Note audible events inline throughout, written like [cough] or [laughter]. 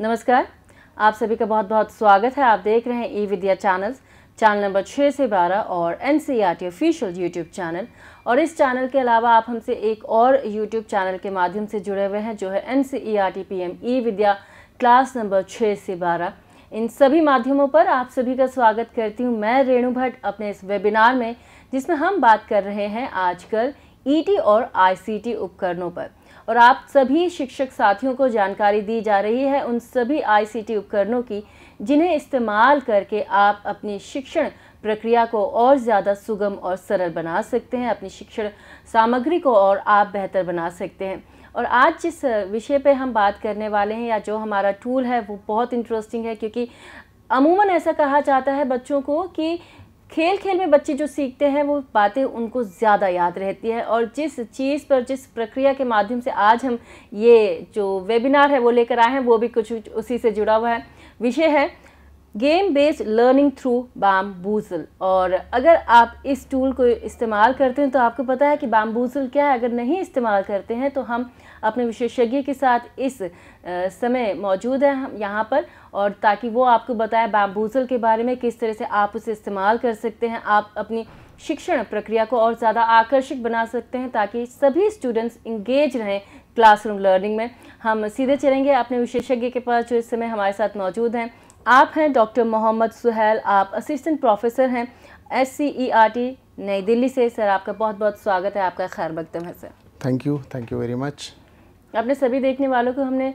नमस्कार आप सभी का बहुत बहुत स्वागत है आप देख रहे हैं E Vidya channel channel number छः से बारह और N C R T official YouTube channel और इस चैनल के अलावा आप हमसे एक और यूट्यूब चैनल के माध्यम से जुड़े हुए हैं जो है N C E R T P M E Vidya class number छः से बारह इन सभी माध्यमों पर आप सभी का स्वागत करती हूँ मैं रेणु भट्ट अपने इस वेबिनार में जिसमें हम बात कर रहे हैं आजकल टी और टी उपकरणों पर और आप सभी शिक्षक साथियों को जानकारी दी जा रही है उन सभी आईसीटी उपकरणों की जिन्हें इस्तेमाल करके आप अपनी शिक्षण प्रक्रिया को और ज़्यादा सुगम और सरल बना सकते हैं अपनी शिक्षण सामग्री को और आप बेहतर बना सकते हैं और आज जिस विषय पे हम बात करने वाले हैं या जो हमारा टूल है वो बहुत इंटरेस्टिंग है क्योंकि अमूमन ऐसा कहा जाता है बच्चों को कि खेल खेल में बच्चे जो सीखते हैं वो बातें उनको ज़्यादा याद रहती है और जिस चीज़ पर जिस प्रक्रिया के माध्यम से आज हम ये जो वेबिनार है वो लेकर आए हैं वो भी कुछ उसी से जुड़ा हुआ है विषय है game based learning through Bamboozle और अगर आप इस टूल को इस्तेमाल करते हैं तो आपको पता है कि बाम्बूजल क्या है अगर नहीं इस्तेमाल करते हैं तो हम अपने विशेषज्ञ के साथ इस समय मौजूद है हम यहाँ पर और ताकि वो आपको बताए बैम्बूजल के बारे में किस तरह से आप उसे इस्तेमाल कर सकते हैं आप अपनी शिक्षण प्रक्रिया को और ज़्यादा आकर्षक बना सकते हैं ताकि सभी स्टूडेंट्स इंगेज रहें क्लासरूम लर्निंग में हम सीधे चलेंगे अपने विशेषज्ञ के पास जो इस समय हमारे साथ मौजूद हैं आप हैं डॉक्टर मोहम्मद सुहेल आप असिस्टेंट प्रोफेसर हैं S C E R T नई दिल्ली से सर आपका बहुत बहुत स्वागत है आपका खैर मकदम है sir thank you thank you very much अपने सभी देखने वालों को हमने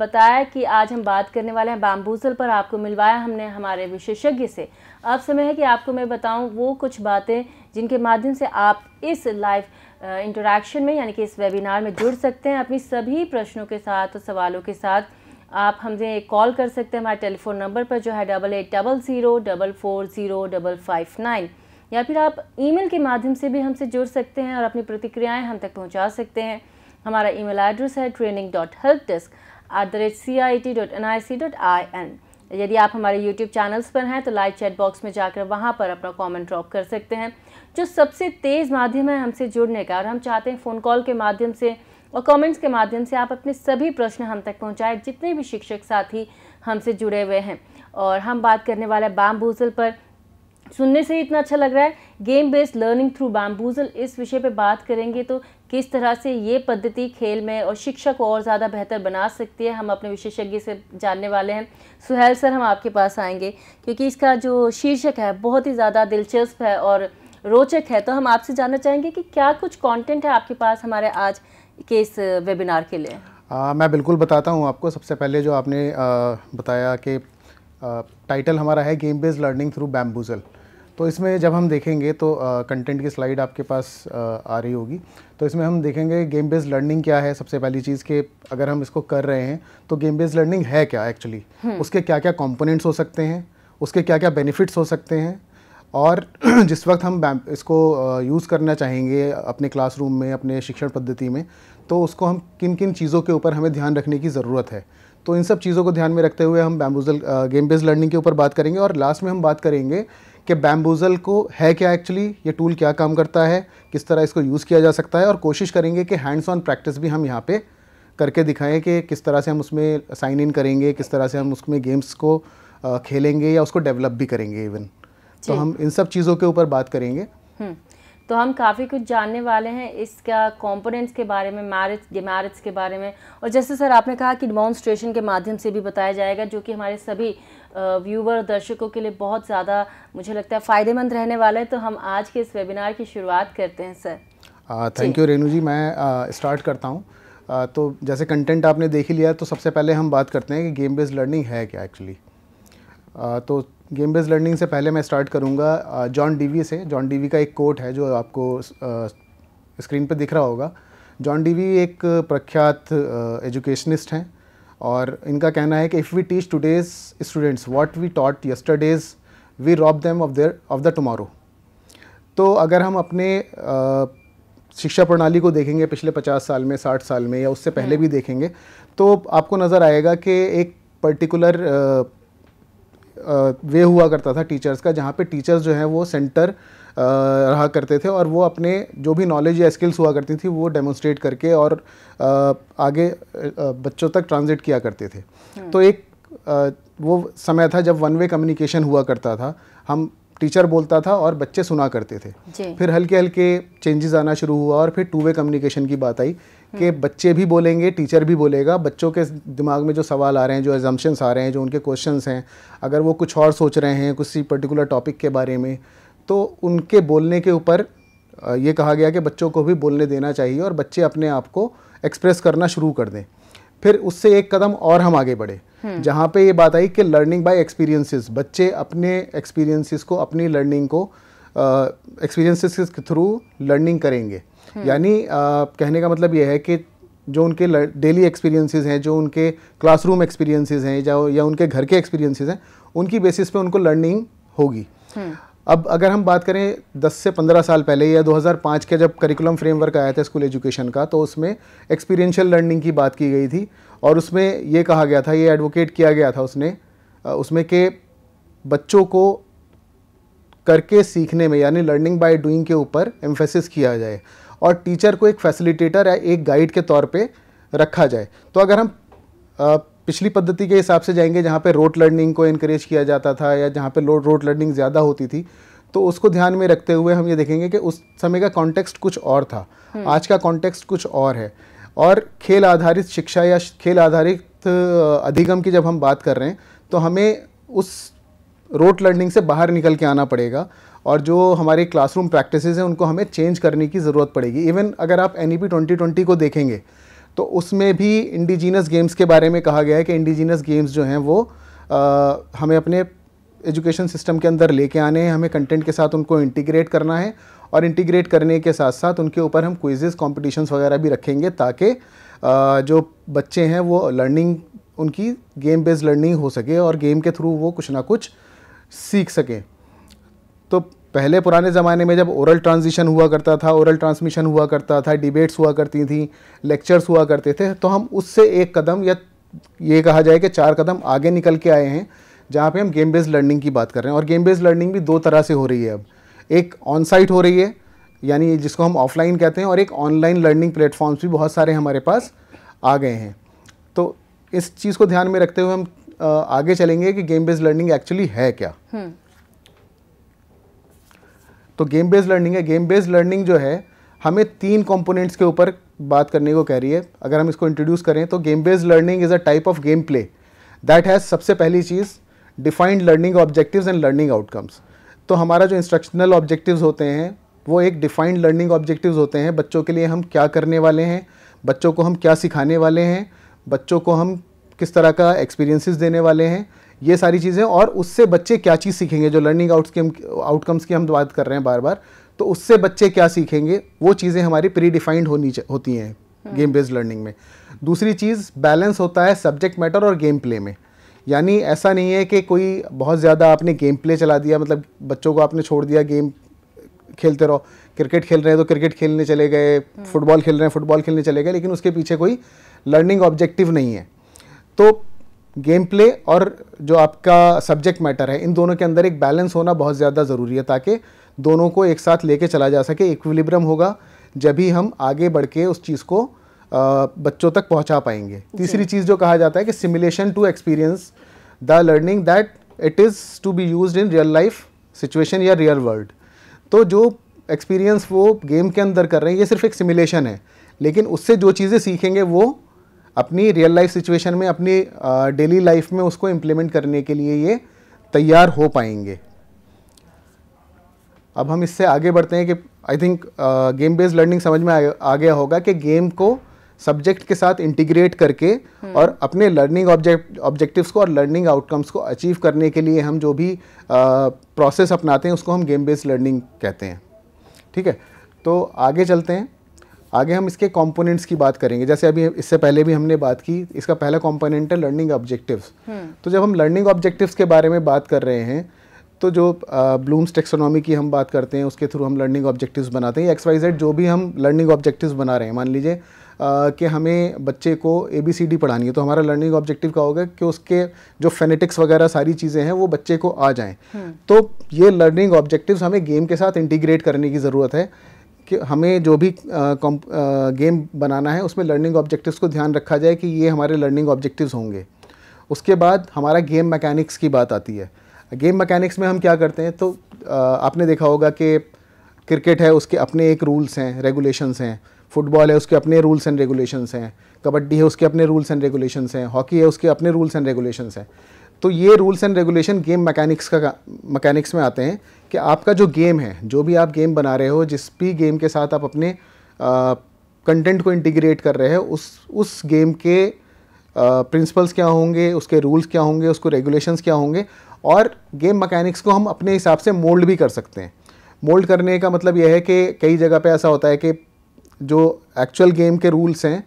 बताया कि आज हम बात करने वाले हैं बाम्बूसल पर आपको मिलवाया हमने हमारे विशेषज्ञ से अब समय है कि आपको मैं बताऊं वो कुछ बातें जिनके माध्यम से आप इस लाइव इंटरेक्शन में यानी कि इस वेबिनार में जुड़ सकते हैं अपनी सभी प्रश्नों के साथ और सवालों के साथ आप हमसे कॉल कर सकते हैं हमारे टेलीफोन नंबर पर जो है double eight double zero double four zero double five nine या फिर आप ईमेल के माध्यम से भी हमसे जुड़ सकते हैं और अपनी प्रतिक्रियाएं हम तक पहुंचा सकते हैं हमारा ईमेल एड्रेस है training dot help desk at the rate C I T dot N I C dot I N यदि आप हमारे यूट्यूब चैनल्स पर हैं तो लाइव चैट बॉक्स में जाकर वहाँ पर अपना कमेंट ड्रॉप कर सकते हैं जो सबसे तेज़ माध्यम है हमसे जुड़ने का और हम चाहते हैं फ़ोन कॉल के माध्यम से और कमेंट्स के माध्यम से आप अपने सभी प्रश्न हम तक पहुँचाएँ जितने भी शिक्षक साथी हमसे जुड़े हुए हैं और हम बात करने वाले बाम भूजल पर सुनने से ही इतना अच्छा लग रहा है game based learning through Baamboozle इस विषय पे बात करेंगे तो किस तरह से ये पद्धति खेल में और शिक्षा को और ज़्यादा बेहतर बना सकती है हम अपने विशेषज्ञ से जानने वाले हैं सुहेल सर हम आपके पास आएंगे क्योंकि इसका जो शीर्षक है बहुत ही ज़्यादा दिलचस्प है और रोचक है तो हम आपसे जानना चाहेंगे कि क्या कुछ कॉन्टेंट है आपके पास हमारे आज के इस वेबिनार के लिए आ, मैं बिल्कुल बताता हूँ आपको सबसे पहले जो आपने आ, बताया कि टाइटल हमारा है game based learning through Baamboozle तो इसमें जब हम देखेंगे तो कंटेंट की स्लाइड आपके पास आ, आ रही होगी तो इसमें हम देखेंगे गेम बेस्ड लर्निंग क्या है सबसे पहली चीज़ के अगर हम इसको कर रहे हैं तो गेम बेस्ड लर्निंग है क्या एक्चुअली हम्म। उसके क्या क्या कॉम्पोनेंट्स हो सकते हैं उसके क्या क्या बेनिफिट्स हो सकते हैं और [clears throat] जिस वक्त हम इसको यूज़ करना चाहेंगे अपने क्लासरूम में अपने शिक्षण पद्धति में तो उसको हम किन किन चीज़ों के ऊपर हमें ध्यान रखने की ज़रूरत है तो इन सब चीज़ों को ध्यान में रखते हुए हम बैम्बूजल गेम बेस्ड लर्निंग के ऊपर बात करेंगे और लास्ट में हम बात करेंगे कि बैम्बूज़ल को है क्या एक्चुअली ये टूल क्या काम करता है किस तरह इसको यूज़ किया जा सकता है और कोशिश करेंगे कि हैंड्स ऑन प्रैक्टिस भी हम यहाँ पे करके दिखाएं कि किस तरह से हम उसमें साइन इन करेंगे किस तरह से हम उसमें गेम्स को खेलेंगे या उसको डेवलप भी करेंगे इवन तो हम इन सब चीज़ों के ऊपर बात करेंगे हम्म। तो हम काफ़ी कुछ जानने वाले हैं इसका कंपोनेंट्स के बारे में मैरिज डिमेरिट्स के बारे में और जैसे सर आपने कहा कि डिमॉन्स्ट्रेशन के माध्यम से भी बताया जाएगा जो कि हमारे सभी व्यूवर दर्शकों के लिए बहुत ज़्यादा मुझे लगता है फ़ायदेमंद रहने वाला है तो हम आज के इस वेबिनार की शुरुआत करते हैं sir thank you Renu ji मैं स्टार्ट करता हूँ तो जैसे कंटेंट आपने देख ही लिया तो सबसे पहले हम बात करते हैं कि गेम बेस्ड लर्निंग है क्या एक्चुअली तो गेम बेस्ड लर्निंग से पहले मैं स्टार्ट करूँगा जॉन डीवी से जॉन डीवी का एक कोट है जो आपको स्क्रीन पर दिख रहा होगा जॉन डीवी एक प्रख्यात एजुकेशनिस्ट हैं और इनका कहना है कि if we teach today's students what we taught yesterday's we rob them of their of the tomorrow तो अगर हम अपने शिक्षा प्रणाली को देखेंगे पिछले 50 साल में 60 साल में या उससे पहले हम्म। भी देखेंगे तो आपको नज़र आएगा कि एक पर्टिकुलर वे हुआ करता था टीचर्स का जहाँ पे टीचर्स जो हैं वो सेंटर रहा करते थे और वो अपने जो भी नॉलेज या स्किल्स हुआ करती थी वो डेमोन्स्ट्रेट करके और आगे बच्चों तक ट्रांजिट किया करते थे हम्म। तो एक वो समय था जब वन वे कम्युनिकेशन हुआ करता था हम टीचर बोलता था और बच्चे सुना करते थे फिर हल्के हल्के चेंजेस आना शुरू हुआ और फिर टू वे कम्युनिकेशन की बात आई कि हम्म। बच्चे भी बोलेंगे टीचर भी बोलेगा बच्चों के दिमाग में जो सवाल आ रहे हैं जो एजम्पन्स आ रहे हैं जो उनके क्वेश्चन हैं अगर वो कुछ और सोच रहे हैं किसी पर्टिकुलर टॉपिक के बारे में तो उनके बोलने के ऊपर ये कहा गया कि बच्चों को भी बोलने देना चाहिए और बच्चे अपने आप को एक्सप्रेस करना शुरू कर दें फिर उससे एक कदम और हम आगे बढ़े हम्म। जहाँ पे ये बात आई कि लर्निंग बाय एक्सपीरियंसेस बच्चे अपने एक्सपीरियंसेस को अपनी लर्निंग को एक्सपीरियंसेस के थ्रू लर्निंग करेंगे हम्म। यानी कहने का मतलब यह है कि जो उनके डेली एक्सपीरियंसेस हैं जो उनके क्लासरूम एक्सपीरियंसेस हैं या या उनके घर के एक्सपीरियंसेस हैं उनकी बेसिस पे उनको लर्निंग होगी हम्म। अब अगर हम बात करें 10 से 15 साल पहले या 2005 के जब करिकुलम फ्रेमवर्क आया था स्कूल एजुकेशन का तो उसमें एक्सपीरियंशियल लर्निंग की बात की गई थी और उसमें ये कहा गया था ये एडवोकेट किया गया था उसने उसमें के बच्चों को करके सीखने में यानी लर्निंग बाय डूइंग के ऊपर एम्फेसिस किया जाए और टीचर को एक फैसिलिटेटर या एक गाइड के तौर पे रखा जाए तो अगर हम पिछली पद्धति के हिसाब से जाएंगे जहाँ पे रोड लर्निंग को इनक्रेज किया जाता था या जहाँ पे रोड रोड लर्निंग ज़्यादा होती थी तो उसको ध्यान में रखते हुए हम ये देखेंगे कि उस समय का कॉन्टेक्स्ट कुछ और था हम्म। आज का कॉन्टेक्स्ट कुछ और है और खेल आधारित शिक्षा या खेल आधारित अधिगम की जब हम बात कर रहे हैं तो हमें उस रोट लर्निंग से बाहर निकल के आना पड़ेगा और जो हमारे क्लासरूम प्रैक्टिसेस हैं उनको हमें चेंज करने की ज़रूरत पड़ेगी इवन अगर आप N E P twenty twenty को देखेंगे तो उसमें भी इंडिजीनस गेम्स के बारे में कहा गया है कि इंडिजीनस गेम्स जो हैं वो आ, हमें अपने एजुकेशन सिस्टम के अंदर लेके आने हैं हमें कंटेंट के साथ उनको इंटीग्रेट करना है और इंटीग्रेट करने के साथ साथ उनके ऊपर हम क्विजेस कॉम्पिटिशन्स वगैरह भी रखेंगे ताकि जो बच्चे हैं वो लर्निंग उनकी गेम बेस्ड लर्निंग हो सके और गेम के थ्रू वो कुछ ना कुछ सीख सकें तो पहले पुराने ज़माने में जब ओरल ट्रांजिशन हुआ करता था ओरल ट्रांसमिशन हुआ करता था डिबेट्स हुआ करती थी लेक्चर्स हुआ करते थे तो हम उससे एक कदम या ये कहा जाए कि चार कदम आगे निकल के आए हैं जहाँ पे हम गेम बेस्ड लर्निंग की बात कर रहे हैं और गेम बेस्ड लर्निंग भी दो तरह से हो रही है अब एक ऑन साइट हो रही है यानी जिसको हम ऑफलाइन कहते हैं और एक ऑनलाइन लर्निंग प्लेटफॉर्म्स भी बहुत सारे हमारे पास आ गए हैं तो इस चीज़ को ध्यान में रखते हुए हम आगे चलेंगे कि गेम बेस्ड लर्निंग एक्चुअली है क्या हम्म। तो गेम बेस्ड लर्निंग है गेम बेस्ड लर्निंग जो है हमें तीन कंपोनेंट्स के ऊपर बात करने को कह रही है अगर हम इसको इंट्रोड्यूस करें तो game based learning is a type of game play that has सबसे पहली चीज़ defined learning objective and learning outcomes तो हमारा जो इंस्ट्रक्शनल ऑब्जेक्टिव होते हैं वो एक डिफाइंड लर्निंग ऑब्जेक्टिव होते हैं बच्चों के लिए हम क्या करने वाले हैं बच्चों को हम क्या सिखाने वाले हैं बच्चों को हम किस तरह का एक्सपीरियंसिस देने वाले हैं ये सारी चीज़ें और उससे बच्चे क्या चीज़ सीखेंगे जो लर्निंग आउटस्कीम आउटकम्स की हम बात कर रहे हैं बार बार तो उससे बच्चे क्या सीखेंगे वो चीज़ें हमारी प्री डिफाइंड होनी होती हैं गेम बेस्ड लर्निंग में दूसरी चीज़ बैलेंस होता है सब्जेक्ट मैटर और गेम प्ले में यानी ऐसा नहीं है कि कोई बहुत ज़्यादा आपने गेम प्ले चला दिया मतलब बच्चों को आपने छोड़ दिया गेम खेलते रहो क्रिकेट खेल रहे हैं तो क्रिकेट खेलने चले गए फुटबॉल हम्म। खेल रहे हैं फुटबॉल खेलने चले गए लेकिन उसके पीछे कोई लर्निंग ऑब्जेक्टिव नहीं है तो गेम प्ले और जो आपका सब्जेक्ट मैटर है इन दोनों के अंदर एक बैलेंस होना बहुत ज़्यादा ज़रूरी है ताकि दोनों को एक साथ लेके चला जा सके इक्विलिब्रम होगा जब भी हम आगे बढ़ के उस चीज़ को बच्चों तक पहुंचा पाएंगे तीसरी चीज़ जो कहा जाता है कि simulation to experience the learning that it is to be use in real life situation या रियल वर्ल्ड तो जो एक्सपीरियंस वो गेम के अंदर कर रहे हैं ये सिर्फ एक सिमुलेशन है लेकिन उससे जो चीज़ें सीखेंगे वो अपनी रियल लाइफ सिचुएशन में अपनी डेली लाइफ में उसको इम्प्लीमेंट करने के लिए ये तैयार हो पाएंगे अब हम इससे आगे बढ़ते हैं कि I think game based learning समझ में आ, गया होगा कि गेम को सब्जेक्ट के साथ इंटीग्रेट करके हम्म। और अपने लर्निंग ऑब्जेक्ट ऑब्जेक्टिव्स को और लर्निंग आउटकम्स को अचीव करने के लिए हम जो भी प्रोसेस अपनाते हैं उसको हम गेम बेस्ड लर्निंग कहते हैं ठीक है तो आगे चलते हैं आगे हम इसके कंपोनेंट्स की बात करेंगे जैसे अभी इससे पहले भी हमने बात की इसका पहला कंपोनेंट है लर्निंग हम्म। ऑब्जेक्टिव्स तो जब हम लर्निंग ऑब्जेक्टिव्स के बारे में बात कर रहे हैं तो जो ब्लूम्स टेक्सोनॉमी की हम बात करते हैं उसके थ्रू हम लर्निंग ऑब्जेक्टिव्स बनाते हैं एक्स वाई जेड जो भी हम लर्निंग ऑब्जेक्टिव्स बना रहे हैं मान लीजिए कि हमें बच्चे को ए बी सी डी पढ़ानी है तो हमारा लर्निंग ऑब्जेक्टिव क्या होगा कि उसके जो फेनेटिक्स वगैरह सारी चीज़ें हैं वो बच्चे को आ जाएं हम्म। तो ये लर्निंग ऑब्जेक्टिव्स हमें गेम के साथ इंटीग्रेट करने की ज़रूरत है कि हमें जो भी गेम बनाना है उसमें लर्निंग ऑब्जेक्टिव्स को ध्यान रखा जाए कि ये हमारे लर्निंग ऑब्जेक्टिव्स होंगे उसके बाद हमारा गेम मैकेनिक्स की बात आती है गेम मैकेनिक्स में हम क्या करते हैं तो आपने देखा होगा कि क्रिकेट है उसके अपने एक रूल्स हैं रेगुलेशंस हैं फुटबॉल है उसके अपने रूल्स एंड रेगुलेशंस हैं कबड्डी है उसके अपने रूल्स एंड रेगुलेशंस हैं हॉकी है उसके अपने रूल्स एंड रेगुलेशंस हैं तो ये rules and regulation game mechanics का मैकेनिक्स में आते हैं कि आपका जो गेम है जो भी आप गेम बना रहे हो जिस भी गेम के साथ आप अपने कंटेंट को इंटीग्रेट कर रहे हो उस उस गेम के प्रिंसिपल्स क्या होंगे उसके रूल्स क्या होंगे उसको रेगुलेशंस क्या होंगे और गेम मैकेनिक्स को हम अपने हिसाब से मोल्ड भी कर सकते हैं मोल्ड करने का मतलब यह है कि कई जगह पे ऐसा होता है कि जो एक्चुअल गेम के रूल्स हैं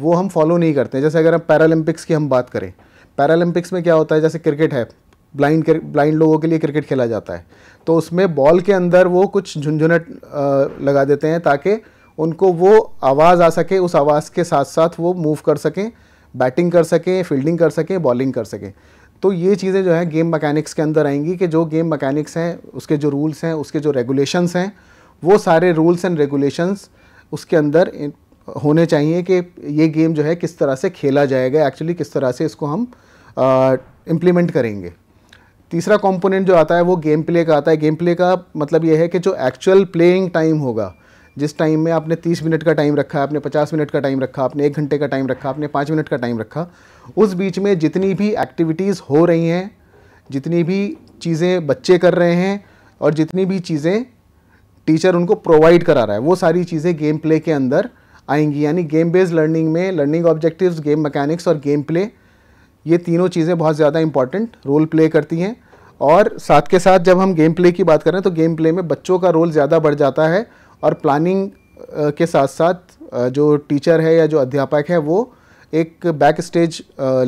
वो हम फॉलो नहीं करते जैसे अगर हम पैरालंपिक्स की हम बात करें पैरालंपिक्स में क्या होता है जैसे क्रिकेट है ब्लाइंड ब्लाइंड लोगों के लिए क्रिकेट खेला जाता है तो उसमें बॉल के अंदर वो कुछ झुंझुनट लगा देते हैं ताकि उनको वो आवाज़ आ सके उस आवाज़ के साथ साथ वो मूव कर सकें बैटिंग कर सकें फील्डिंग कर सकें बॉलिंग कर सकें तो ये चीज़ें जो है गेम मैकेनिक्स के अंदर आएंगी कि जो गेम मैकेनिक्स हैं उसके जो रूल्स हैं उसके जो रेगुलेशंस हैं वो सारे रूल्स एंड रेगुलेशंस उसके अंदर होने चाहिए कि ये गेम जो है किस तरह से खेला जाएगा एक्चुअली किस तरह से इसको हम इम्प्लीमेंट करेंगे तीसरा कंपोनेंट जो आता है वो गेम प्ले का आता है गेम प्ले का मतलब ये है कि जो एक्चुअल प्लेइंग टाइम होगा जिस टाइम में आपने 30 मिनट का टाइम रखा है आपने 50 मिनट का टाइम रखा आपने एक घंटे का टाइम रखा आपने पाँच मिनट का टाइम रखा उस बीच में जितनी भी एक्टिविटीज़ हो रही हैं जितनी भी चीज़ें बच्चे कर रहे हैं और जितनी भी चीज़ें टीचर उनको प्रोवाइड करा रहा है वो सारी चीज़ें गेम प्ले के अंदर आएंगी यानी गेम बेस्ड लर्निंग में लर्निंग ऑब्जेक्टिव्स गेम मैकेनिक्स और गेम प्ले ये तीनों चीज़ें बहुत ज़्यादा इंपॉर्टेंट रोल प्ले करती हैं और साथ के साथ जब हम गेम प्ले की बात करें तो गेम प्ले में बच्चों का रोल ज़्यादा बढ़ जाता है और प्लानिंग के साथ साथ जो टीचर है या जो अध्यापक है वो एक बैक स्टेज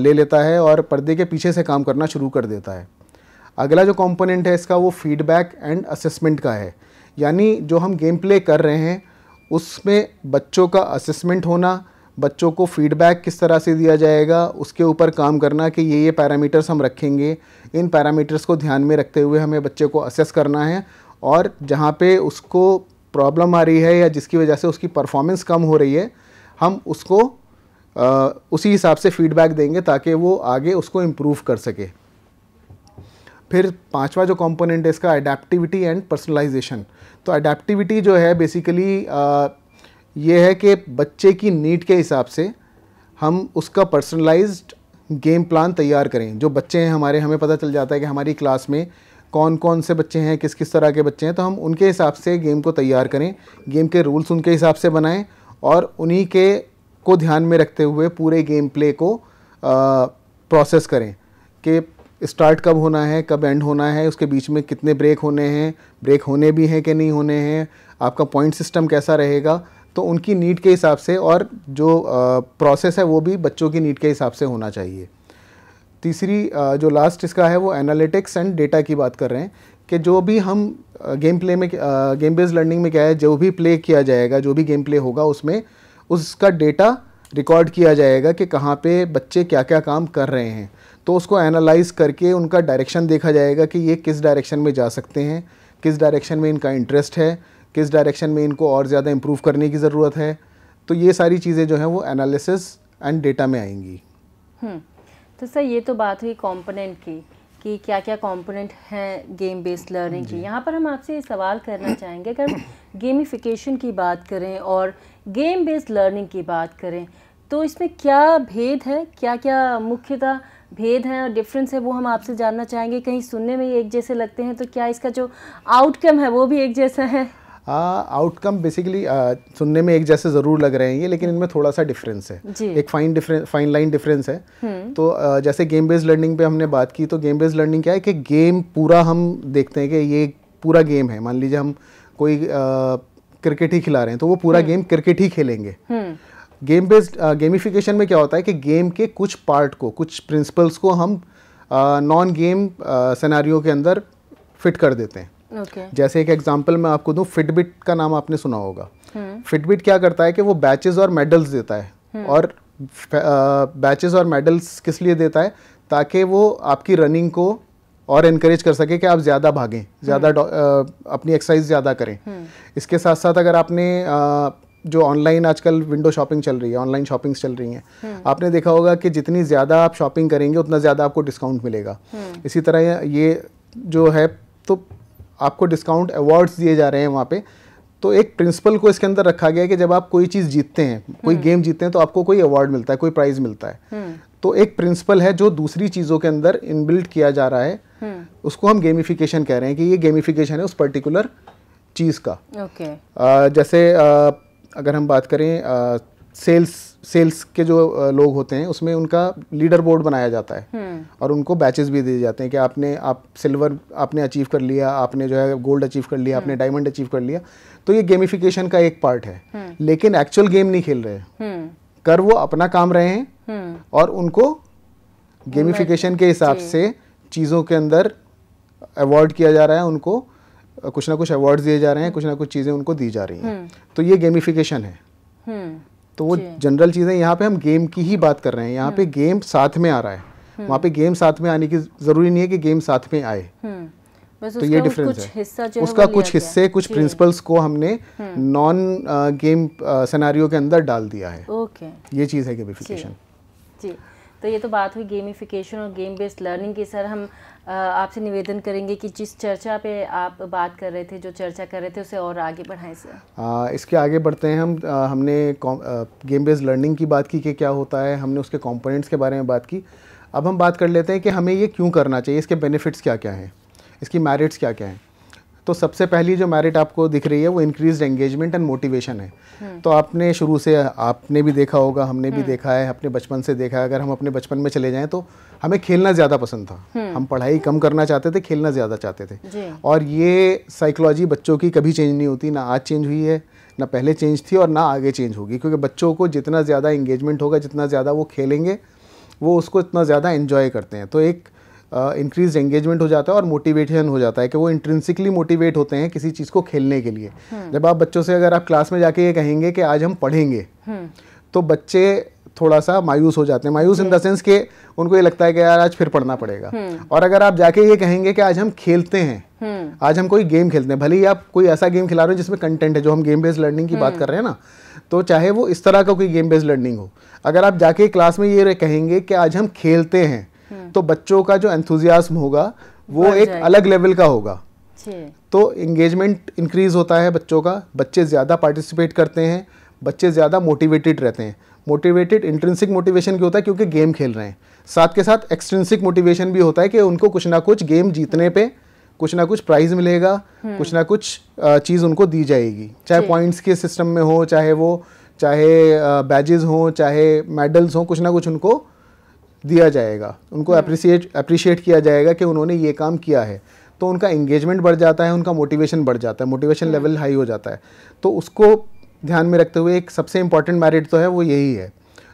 ले लेता है और पर्दे के पीछे से काम करना शुरू कर देता है अगला जो कंपोनेंट है इसका वो फीडबैक एंड असेसमेंट का है यानी जो हम गेम प्ले कर रहे हैं उसमें बच्चों का असेसमेंट होना बच्चों को फीडबैक किस तरह से दिया जाएगा उसके ऊपर काम करना कि ये ये पैरामीटर्स हम रखेंगे इन पैरामीटर्स को ध्यान में रखते हुए हमें बच्चे को असेस करना है और जहाँ पे उसको प्रॉब्लम आ रही है या जिसकी वजह से उसकी परफॉर्मेंस कम हो रही है हम उसको आ, उसी हिसाब से फीडबैक देंगे ताकि वो आगे उसको इम्प्रूव कर सके फिर पांचवा जो कंपोनेंट है इसका अडेप्टिविटी एंड पर्सनलाइजेशन तो अडेप्टिविटी जो है बेसिकली ये है कि बच्चे की नीड के हिसाब से हम उसका पर्सनलाइज गेम प्लान तैयार करें जो बच्चे हैं हमारे हमें पता चल जाता है कि हमारी क्लास में कौन कौन से बच्चे हैं किस किस तरह के बच्चे हैं तो हम उनके हिसाब से गेम को तैयार करें गेम के रूल्स उनके हिसाब से बनाएं और उन्हीं के को ध्यान में रखते हुए पूरे गेम प्ले को प्रोसेस करें कि स्टार्ट कब होना है कब एंड होना है उसके बीच में कितने ब्रेक होने हैं ब्रेक होने भी हैं कि नहीं होने हैं आपका पॉइंट सिस्टम कैसा रहेगा तो उनकी नीड के हिसाब से और जो प्रोसेस है वो भी बच्चों की नीड के हिसाब से होना चाहिए तीसरी जो लास्ट इसका है वो एनालिटिक्स एंड डेटा की बात कर रहे हैं कि जो भी हम गेम प्ले में गेम बेस्ड लर्निंग में क्या है जो भी प्ले किया जाएगा जो भी गेम प्ले होगा उसमें उसका डेटा रिकॉर्ड किया जाएगा कि कहाँ पे बच्चे क्या क्या काम कर रहे हैं तो उसको एनालाइज करके उनका डायरेक्शन देखा जाएगा कि ये किस डायरेक्शन में जा सकते हैं किस डायरेक्शन में इनका इंटरेस्ट है किस डायरेक्शन में इनको और ज़्यादा इम्प्रूव करने की ज़रूरत है तो ये सारी चीज़ें जो हैं वो एनालिसिस एंड डेटा में आएंगी हम्म, तो सर ये तो बात हुई कॉम्पोनेंट की कि क्या क्या कॉम्पोनेंट हैं गेम बेस्ड लर्निंग की यहाँ पर हम आपसे ये सवाल करना चाहेंगे अगर गेमिफिकेशन की बात करें और गेम बेस्ड लर्निंग की बात करें तो इसमें क्या भेद है क्या क्या मुख्यतः भेद हैं और डिफरेंस है वो हम आपसे जानना चाहेंगे कहीं सुनने में ये एक जैसे लगते हैं तो क्या इसका जो आउटकम है वो भी एक जैसा है आउटकम uh, बेसिकली uh, सुनने में एक जैसे ज़रूर लग रहे हैं ये लेकिन इनमें थोड़ा सा डिफरेंस है एक fine difference fine line difference है हम्म। तो uh, जैसे गेम बेस्ड लर्निंग पे हमने बात की तो गेम बेस्ड लर्निंग क्या है कि गेम पूरा हम देखते हैं कि ये पूरा गेम है मान लीजिए हम कोई uh, क्रिकेट ही खिला रहे हैं तो वो पूरा गेम हम्म। क्रिकेट ही खेलेंगे हम्म। गेम बेस्ड गेमिफिकेशन में क्या होता है कि गेम के कुछ पार्ट को कुछ प्रिंसिपल्स को हम नॉन गेम सिनेरियो के अंदर फिट कर देते हैं okay. जैसे एक एग्जांपल मैं आपको दूं फिटबिट का नाम आपने सुना होगा फिटबिट हम्म। hmm. क्या करता है कि वो बैचेस और मेडल्स देता है hmm. और बैचेस uh, और मेडल्स किस लिए देता है ताकि वो आपकी रनिंग को और इनक्रेज कर सके कि आप ज़्यादा भागें ज़्यादा हम्म। uh, अपनी एक्सरसाइज ज़्यादा करें इसके साथ साथ अगर आपने uh, जो ऑनलाइन आजकल विंडो शॉपिंग चल रही है ऑनलाइन शॉपिंग्स चल रही हैं हम्म। आपने देखा होगा कि जितनी ज़्यादा आप शॉपिंग करेंगे उतना ज़्यादा आपको डिस्काउंट मिलेगा हम्म। इसी तरह ये जो है तो आपको डिस्काउंट अवार्ड्स दिए जा रहे हैं वहाँ पे तो एक प्रिंसिपल को इसके अंदर रखा गया है कि जब आप कोई चीज़ जीतते हैं कोई गेम हम्म। जीतते हैं तो आपको कोई अवार्ड मिलता है कोई प्राइज़ मिलता है तो एक प्रिंसिपल है जो दूसरी चीज़ों के अंदर इनबिल्ट किया जा रहा है उसको हम गेमिफिकेशन कह रहे हैं कि ये गेमिफिकेशन है उस पर्टिकुलर चीज़ का आ, जैसे आ, अगर हम बात करें सेल्स सेल्स के जो लोग होते हैं उसमें उनका लीडर बोर्ड बनाया जाता है हम्म। और उनको बैचेस भी दिए जाते हैं कि आपने आप सिल्वर आपने अचीव कर लिया आपने जो है गोल्ड अचीव कर लिया आपने हम्म। डायमंड अचीव कर लिया तो ये गेमिफिकेशन का एक पार्ट है हम्म। लेकिन एक्चुअल गेम नहीं खेल रहे कर वो अपना काम रहे हैं और उनको गेमिफिकेशन के हिसाब से चीज़ों के अंदर अवॉर्ड किया जा रहा है उनको कुछ ना कुछ अवार्ड दिए जा रहे हैं हम्म। कुछ ना कुछ चीज़ें उनको दी जा रही हैं हम्म। तो ये गेमिफिकेशन है हम्म। तो वो जनरल चीज़ें यहाँ पे हम गेम की ही बात कर रहे हैं यहाँ पे गेम साथ में आ रहा है वहाँ पे गेम साथ में आने की ज़रूरी नहीं है कि गेम साथ में आए बस तो ये डिफरेंस है उसका कुछ हिस्से कुछ प्रिंसिपल्स को हमने नॉन गेम सिनेरियो के अंदर डाल दिया है ओके ये चीज़ है गेमिफिकेशन जी तो ये तो बात हुई गेमिफिकेशन और गेम बेस्ड लर्निंग की सर हम आपसे निवेदन करेंगे कि जिस चर्चा पे आप बात कर रहे थे जो चर्चा कर रहे थे उसे और आगे बढ़ाएं सर इसके आगे बढ़ते हैं हम आ, हमने आ, गेम बेस्ड लर्निंग की बात की कि क्या होता है हमने उसके कॉम्पोनेंट्स के बारे में बात की अब हम बात कर लेते हैं कि हमें ये क्यों करना चाहिए इसके बेनिफिट्स क्या क्या हैं इसकी मैरिट्स क्या क्या हैं तो सबसे पहली जो मैरिट आपको दिख रही है वो इंक्रीज एंगेजमेंट एंड मोटिवेशन है हम्म। तो आपने शुरू से आपने भी देखा होगा हमने भी हम्म। देखा है अपने बचपन से देखा है अगर हम अपने बचपन में चले जाएं तो हमें खेलना ज़्यादा पसंद था हम्म। हम पढ़ाई कम करना चाहते थे खेलना ज़्यादा चाहते थे और ये साइकोलॉजी बच्चों की कभी चेंज नहीं होती ना आज चेंज हुई है ना पहले चेंज थी और ना आगे चेंज होगी क्योंकि बच्चों को जितना ज़्यादा इंगेजमेंट होगा जितना ज़्यादा वो खेलेंगे वो उसको इतना ज़्यादा इन्जॉय करते हैं तो एक इंक्रीज एंगेजमेंट हो जाता है और मोटिवेशन हो जाता है कि वो इंट्रेंसिकली मोटिवेट होते हैं किसी चीज़ को खेलने के लिए हम्म। जब आप बच्चों से अगर आप क्लास में जाके ये कहेंगे कि आज हम पढ़ेंगे हम्म। तो बच्चे थोड़ा सा मायूस हो जाते हैं मायूस इन द सेंस के उनको ये लगता है कि यार आज फिर पढ़ना पड़ेगा हम्म। और अगर आप जाके ये कहेंगे कि आज हम खेलते हैं आज हम कोई गेम खेलते हैं भले ही आप कोई ऐसा गेम खिला रहे हो जिसमें कंटेंट है जो हम गेम बेस्ड लर्निंग की बात कर रहे हैं ना तो चाहे वो इस तरह का कोई गेम बेस्ड लर्निंग हो अगर आप जाके क्लास में ये कहेंगे कि आज हम खेलते हैं हम्म। तो बच्चों का जो एंथुजियाज्म होगा वो एक अलग लेवल का होगा तो इंगेजमेंट इंक्रीज होता है बच्चों का बच्चे ज़्यादा पार्टिसिपेट करते हैं बच्चे ज़्यादा मोटिवेटेड रहते हैं मोटिवेटेड इंट्रेंसिक मोटिवेशन क्यों होता है क्योंकि गेम खेल रहे हैं साथ के साथ एक्सट्रेंसिक मोटिवेशन भी होता है कि उनको कुछ ना कुछ गेम जीतने पे कुछ ना कुछ प्राइज मिलेगा हम्म। कुछ ना कुछ चीज़ उनको दी जाएगी चाहे पॉइंट्स के सिस्टम में हो चाहे वो चाहे बैजेस हो चाहे मेडल्स हों कुछ ना कुछ उनको दिया जाएगा उनको अप्रिसिएट हम्म। अप्रिशिएट किया जाएगा कि उन्होंने ये काम किया है तो उनका एंगेजमेंट बढ़ जाता है उनका मोटिवेशन बढ़ जाता है मोटिवेशन लेवल हाई हो जाता है तो उसको ध्यान में रखते हुए एक सबसे इम्पॉर्टेंट मैरिट तो है वो यही है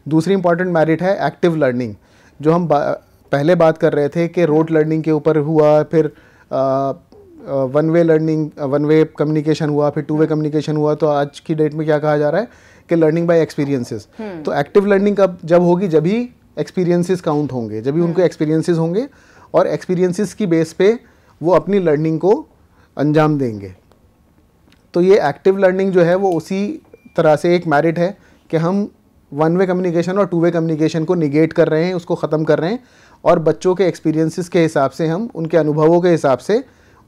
दूसरी इम्पॉर्टेंट मैरिट है एक्टिव लर्निंग जो हम बा, पहले बात कर रहे थे कि रोड लर्निंग के ऊपर हुआ फिर one way learning one way communication हुआ फिर टू वे कम्युनिकेशन हुआ तो आज की डेट में क्या कहा जा रहा है कि लर्निंग बाय एक्सपीरियंसेस तो एक्टिव लर्निंग कब जब होगी जब ही एक्सपीरियंसेस काउंट होंगे जब भी उनको एक्सपीरियंसेस hmm. होंगे और एक्सपीरियंसेस की बेस पे वो अपनी लर्निंग को अंजाम देंगे तो ये एक्टिव लर्निंग जो है वो उसी तरह से एक मैरिट है कि हम वन वे कम्युनिकेशन और टू वे कम्युनिकेशन को निगेट कर रहे हैं उसको ख़त्म कर रहे हैं और बच्चों के एक्सपीरियंसिस के हिसाब से हम उनके अनुभवों के हिसाब से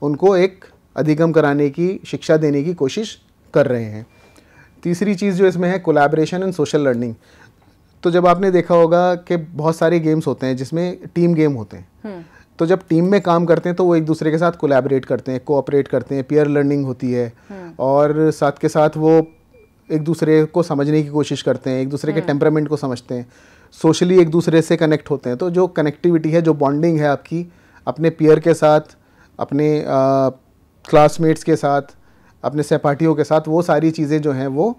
उनको एक अधिगम कराने की शिक्षा देने की कोशिश कर रहे हैं तीसरी चीज़ जो इसमें है कोलैबोरेशन एंड सोशल लर्निंग तो जब आपने देखा होगा कि बहुत सारे गेम्स होते हैं जिसमें टीम गेम होते हैं हम्म। तो जब टीम में काम करते हैं तो वो एक दूसरे के साथ कोलैबोरेट करते हैं कोऑपरेट करते हैं पेयर लर्निंग होती है हम्म। और साथ के साथ वो एक दूसरे को समझने की कोशिश करते हैं एक दूसरे के टेम्परामेंट को समझते हैं सोशली एक दूसरे से कनेक्ट होते हैं तो जो कनेक्टिविटी है जो बॉन्डिंग है आपकी अपने पेयर के साथ अपने क्लासमेट्स के साथ अपने सहपाठियों के साथ वो सारी चीज़ें जो हैं वो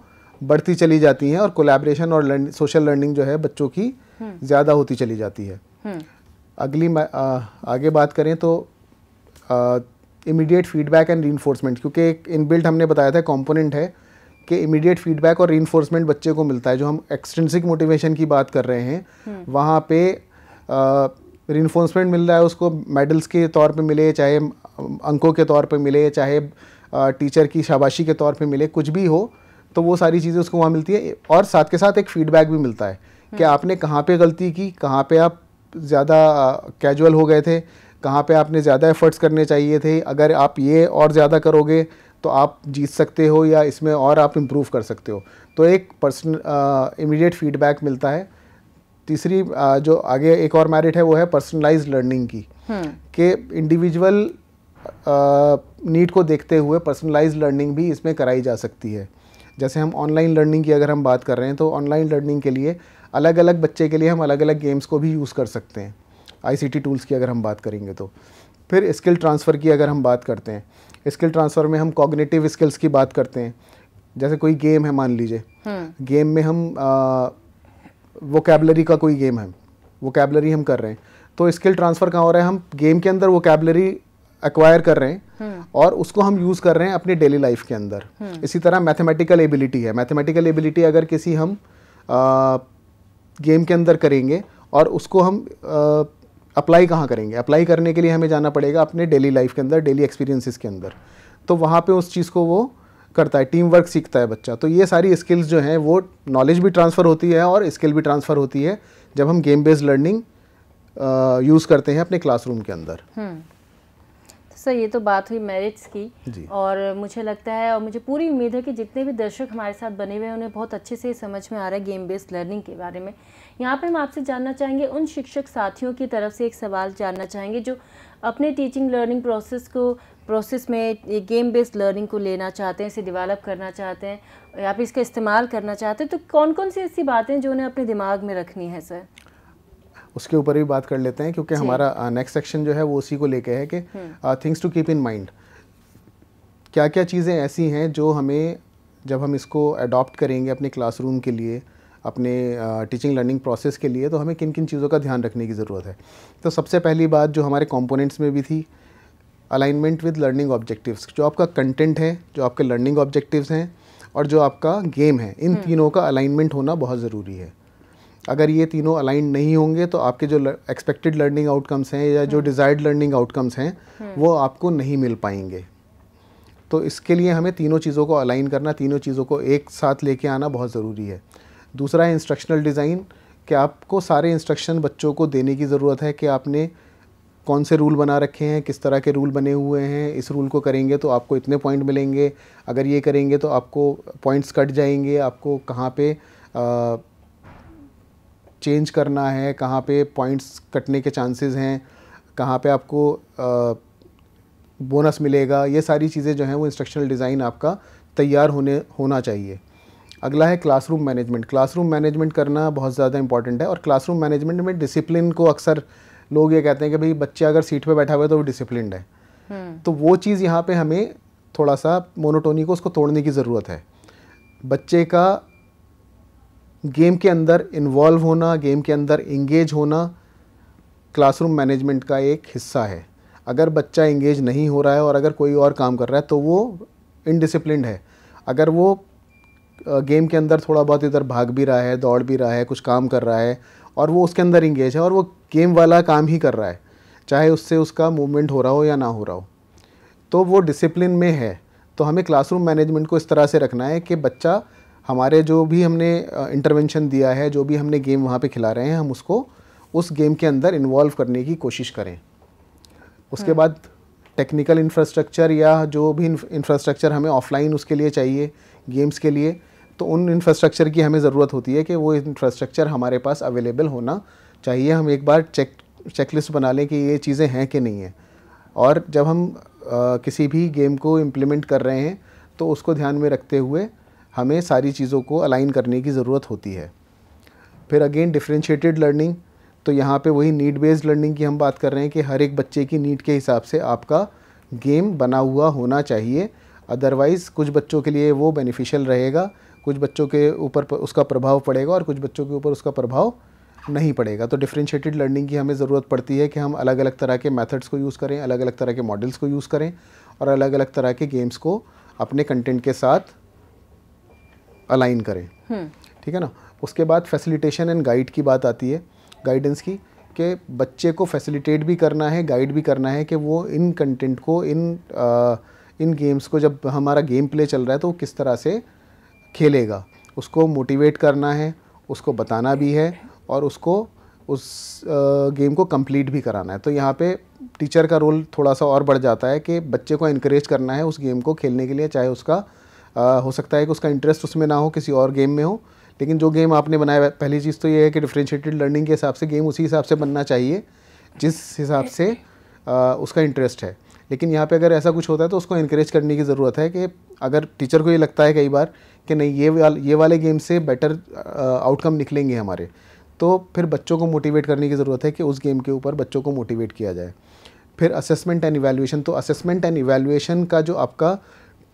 बढ़ती चली जाती हैं और कोलैबोरेशन और लर्न, सोशल लर्निंग जो है बच्चों की हम्म। ज़्यादा होती चली जाती है हम्म। अगली आ, आगे बात करें तो इमीडिएट फीडबैक एंड री क्योंकि एक इनबिल्ट हमने बताया था कॉम्पोनेंट है कि इमीडिएट फीडबैक और री बच्चे को मिलता है जो हम एक्सटेंसिक मोटिवेशन की बात कर रहे हैं हम्म। वहाँ पे री मिल रहा है उसको मेडल्स के तौर पे मिले चाहे अंकों के तौर पे मिले चाहे टीचर की शाबाशी के तौर पे मिले कुछ भी हो तो वो सारी चीज़ें उसको वहाँ मिलती है और साथ के साथ एक फीडबैक भी मिलता है कि हम्म। आपने कहाँ पे गलती की कहाँ पे आप ज़्यादा कैजुअल हो गए थे कहाँ पे आपने ज़्यादा एफर्ट्स करने चाहिए थे अगर आप ये और ज़्यादा करोगे तो आप जीत सकते हो या इसमें और आप इम्प्रूव कर सकते हो तो एक पर्सन इमीडिएट फीडबैक मिलता है तीसरी आ, जो आगे एक और मैरिट है वो है पर्सनलाइज लर्निंग की हम्म। कि इंडिविजुअल नीड को देखते हुए पर्सनलाइज लर्निंग भी इसमें कराई जा सकती है जैसे हम ऑनलाइन लर्निंग की अगर हम बात कर रहे हैं तो ऑनलाइन लर्निंग के लिए अलग अलग बच्चे के लिए हम अलग अलग गेम्स को भी यूज़ कर सकते हैं आईसीटी टूल्स की अगर हम बात करेंगे तो फिर स्किल ट्रांसफ़र की अगर हम बात करते हैं स्किल ट्रांसफ़र में हम कॉग्नेटिव स्किल्स की बात करते हैं जैसे कोई गेम है मान लीजिए गेम हम्म। में हम वोकेबलरी का कोई गेम है वोकेबलरी हम कर रहे हैं तो स्किल ट्रांसफ़र कहाँ हो रहा है हम गेम के अंदर वोकेबलरी एक्वायर कर रहे हैं हम्म। और उसको हम यूज़ कर रहे हैं अपने डेली लाइफ के अंदर हम्म। इसी तरह मैथमेटिकल एबिलिटी है मैथमेटिकल एबिलिटी अगर किसी हम आ, गेम के अंदर करेंगे और उसको हम अप्लाई कहाँ करेंगे अप्लाई करने के लिए हमें जाना पड़ेगा अपने डेली लाइफ के अंदर डेली एक्सपीरियंसिस के अंदर तो वहाँ पे उस चीज़ को वो करता है टीम वर्क सीखता है बच्चा तो ये सारी स्किल्स जो हैं वो नॉलेज भी ट्रांसफ़र होती है और स्किल भी ट्रांसफ़र होती है जब हम गेम बेस्ड लर्निंग यूज़ करते हैं अपने क्लासरूम के अंदर हम्म। सर ये तो बात हुई मेरिट्स की और मुझे लगता है और मुझे पूरी उम्मीद है कि जितने भी दर्शक हमारे साथ बने हुए हैं उन्हें बहुत अच्छे से समझ में आ रहा है गेम बेस्ड लर्निंग के बारे में यहाँ पे हम आपसे जानना चाहेंगे उन शिक्षक साथियों की तरफ से एक सवाल जानना चाहेंगे जो अपने टीचिंग लर्निंग प्रोसेस को प्रोसेस में गेम बेस्ड लर्निंग को लेना चाहते हैं इसे डिवेलप करना चाहते हैं या फिर इसका इस्तेमाल करना चाहते हैं तो कौन कौन सी ऐसी बातें जो उन्हें अपने दिमाग में रखनी है सर उसके ऊपर भी बात कर लेते हैं क्योंकि हमारा नेक्स्ट सेक्शन जो है वो उसी को लेके है कि things to keep in mind क्या क्या चीज़ें ऐसी हैं जो हमें जब हम इसको अडॉप्ट करेंगे अपने क्लासरूम के लिए अपने टीचिंग लर्निंग प्रोसेस के लिए तो हमें किन किन चीज़ों का ध्यान रखने की ज़रूरत है तो सबसे पहली बात जो हमारे कॉम्पोनेंट्स में भी थी अलाइनमेंट विद लर्निंग ऑब्जेक्टिव्स जो आपका कंटेंट है जो आपके लर्निंग ऑब्जेक्टिव्स हैं और जो आपका गेम है इन हम्म। तीनों का अलाइनमेंट होना बहुत ज़रूरी है अगर ये तीनों अलाइन नहीं होंगे तो आपके जो एक्सपेक्टेड लर्निंग आउटकम्स हैं या जो डिज़ायर्ड लर्निंग आउटकम्स हैं हम्म। वो आपको नहीं मिल पाएंगे तो इसके लिए हमें तीनों चीज़ों को अलाइन करना तीनों चीज़ों को एक साथ लेके आना बहुत ज़रूरी है दूसरा है इंस्ट्रक्शनल डिज़ाइन कि आपको सारे इंस्ट्रक्शन बच्चों को देने की ज़रूरत है कि आपने कौन से रूल बना रखे हैं किस तरह के रूल बने हुए हैं इस रूल को करेंगे तो आपको इतने पॉइंट मिलेंगे अगर ये करेंगे तो आपको पॉइंट्स कट जाएंगे आपको कहाँ पर चेंज करना है कहाँ पे पॉइंट्स कटने के चांसेस हैं कहाँ पे आपको बोनस मिलेगा ये सारी चीज़ें जो हैं वो इंस्ट्रक्शनल डिज़ाइन आपका तैयार होने होना चाहिए अगला है क्लासरूम मैनेजमेंट क्लासरूम मैनेजमेंट करना बहुत ज़्यादा इंपॉर्टेंट है और क्लासरूम मैनेजमेंट में डिसिप्लिन को अक्सर लोग ये कहते हैं कि भाई बच्चे अगर सीट पर बैठा हुआ है तो वो डिसिप्लिनड है हम्म। तो वो चीज़ यहाँ पर हमें थोड़ा सा मोनोटोनी को उसको तोड़ने की ज़रूरत है बच्चे का गेम के अंदर इन्वॉल्व होना गेम के अंदर इंगेज होना क्लासरूम मैनेजमेंट का एक हिस्सा है अगर बच्चा इंगेज नहीं हो रहा है और अगर कोई और काम कर रहा है तो वो इनडिसप्लिन है अगर वो गेम के अंदर थोड़ा बहुत इधर भाग भी रहा है दौड़ भी रहा है कुछ काम कर रहा है और वो उसके अंदर इंगेज है और वो गेम वाला काम ही कर रहा है चाहे उससे उसका मूवमेंट हो रहा हो या ना हो रहा हो तो वो डिसिप्लिन में है तो हमें क्लासरूम मैनेजमेंट को इस तरह से रखना है कि बच्चा हमारे जो भी हमने इंटरवेंशन दिया है जो भी हमने गेम वहाँ पे खिला रहे हैं हम उसको उस गेम के अंदर इन्वॉल्व करने की कोशिश करें उसके हाँ। बाद टेक्निकल इंफ्रास्ट्रक्चर या जो भी इंफ्रास्ट्रक्चर हमें ऑफलाइन उसके लिए चाहिए गेम्स के लिए तो उन इंफ्रास्ट्रक्चर की हमें ज़रूरत होती है कि वो इंफ्रास्ट्रक्चर हमारे पास अवेलेबल होना चाहिए हम एक बार चेक चेकलिस्ट बना लें कि ये चीज़ें हैं कि नहीं हैं और जब हम आ, किसी भी गेम को इम्प्लीमेंट कर रहे हैं तो उसको ध्यान में रखते हुए हमें सारी चीज़ों को अलाइन करने की ज़रूरत होती है फिर अगेन डिफ्रेंशिएटेड लर्निंग तो यहाँ पे वही नीड बेस्ड लर्निंग की हम बात कर रहे हैं कि हर एक बच्चे की नीड के हिसाब से आपका गेम बना हुआ होना चाहिए अदरवाइज़ कुछ बच्चों के लिए वो बेनिफिशियल रहेगा कुछ बच्चों के ऊपर उसका प्रभाव पड़ेगा और कुछ बच्चों के ऊपर उसका प्रभाव नहीं पड़ेगा तो डिफ्रेंशिएटेड लर्निंग की हमें ज़रूरत पड़ती है कि हम अलग अलग तरह के मेथड्स को यूज़ करें अलग अलग तरह के मॉडल्स को यूज़ करें और अलग अलग तरह के गेम्स को अपने कंटेंट के साथ अलाइन करें हम्म। ठीक है ना उसके बाद फैसिलिटेशन एंड गाइड की बात आती है गाइडेंस की कि बच्चे को फैसिलिटेट भी करना है गाइड भी करना है कि वो इन कंटेंट को इन आ, इन गेम्स को जब हमारा गेम प्ले चल रहा है तो वो किस तरह से खेलेगा उसको मोटिवेट करना है उसको बताना भी है और उसको उस गेम को कंप्लीट भी कराना है तो यहाँ पे टीचर का रोल थोड़ा सा और बढ़ जाता है कि बच्चे को इनक्रेज करना है उस गेम को खेलने के लिए चाहे उसका आ, हो सकता है कि उसका इंटरेस्ट उसमें ना हो किसी और गेम में हो लेकिन जो गेम आपने बनाया पहली चीज़ तो ये है कि डिफ्रेंशिएटेड लर्निंग के हिसाब से गेम उसी हिसाब से बनना चाहिए जिस हिसाब से आ, उसका इंटरेस्ट है लेकिन यहाँ पे अगर ऐसा कुछ होता है तो उसको इनक्रेज करने की ज़रूरत है कि अगर टीचर को ये लगता है कई बार कि नहीं ये वाल, ये वाले गेम से बेटर आउटकम निकलेंगे हमारे तो फिर बच्चों को मोटिवेट करने की ज़रूरत है कि उस गेम के ऊपर बच्चों को मोटिवेट किया जाए फिर असेसमेंट एंड इवेलुएशन तो असेसमेंट एंड इवेलुएशन का जो आपका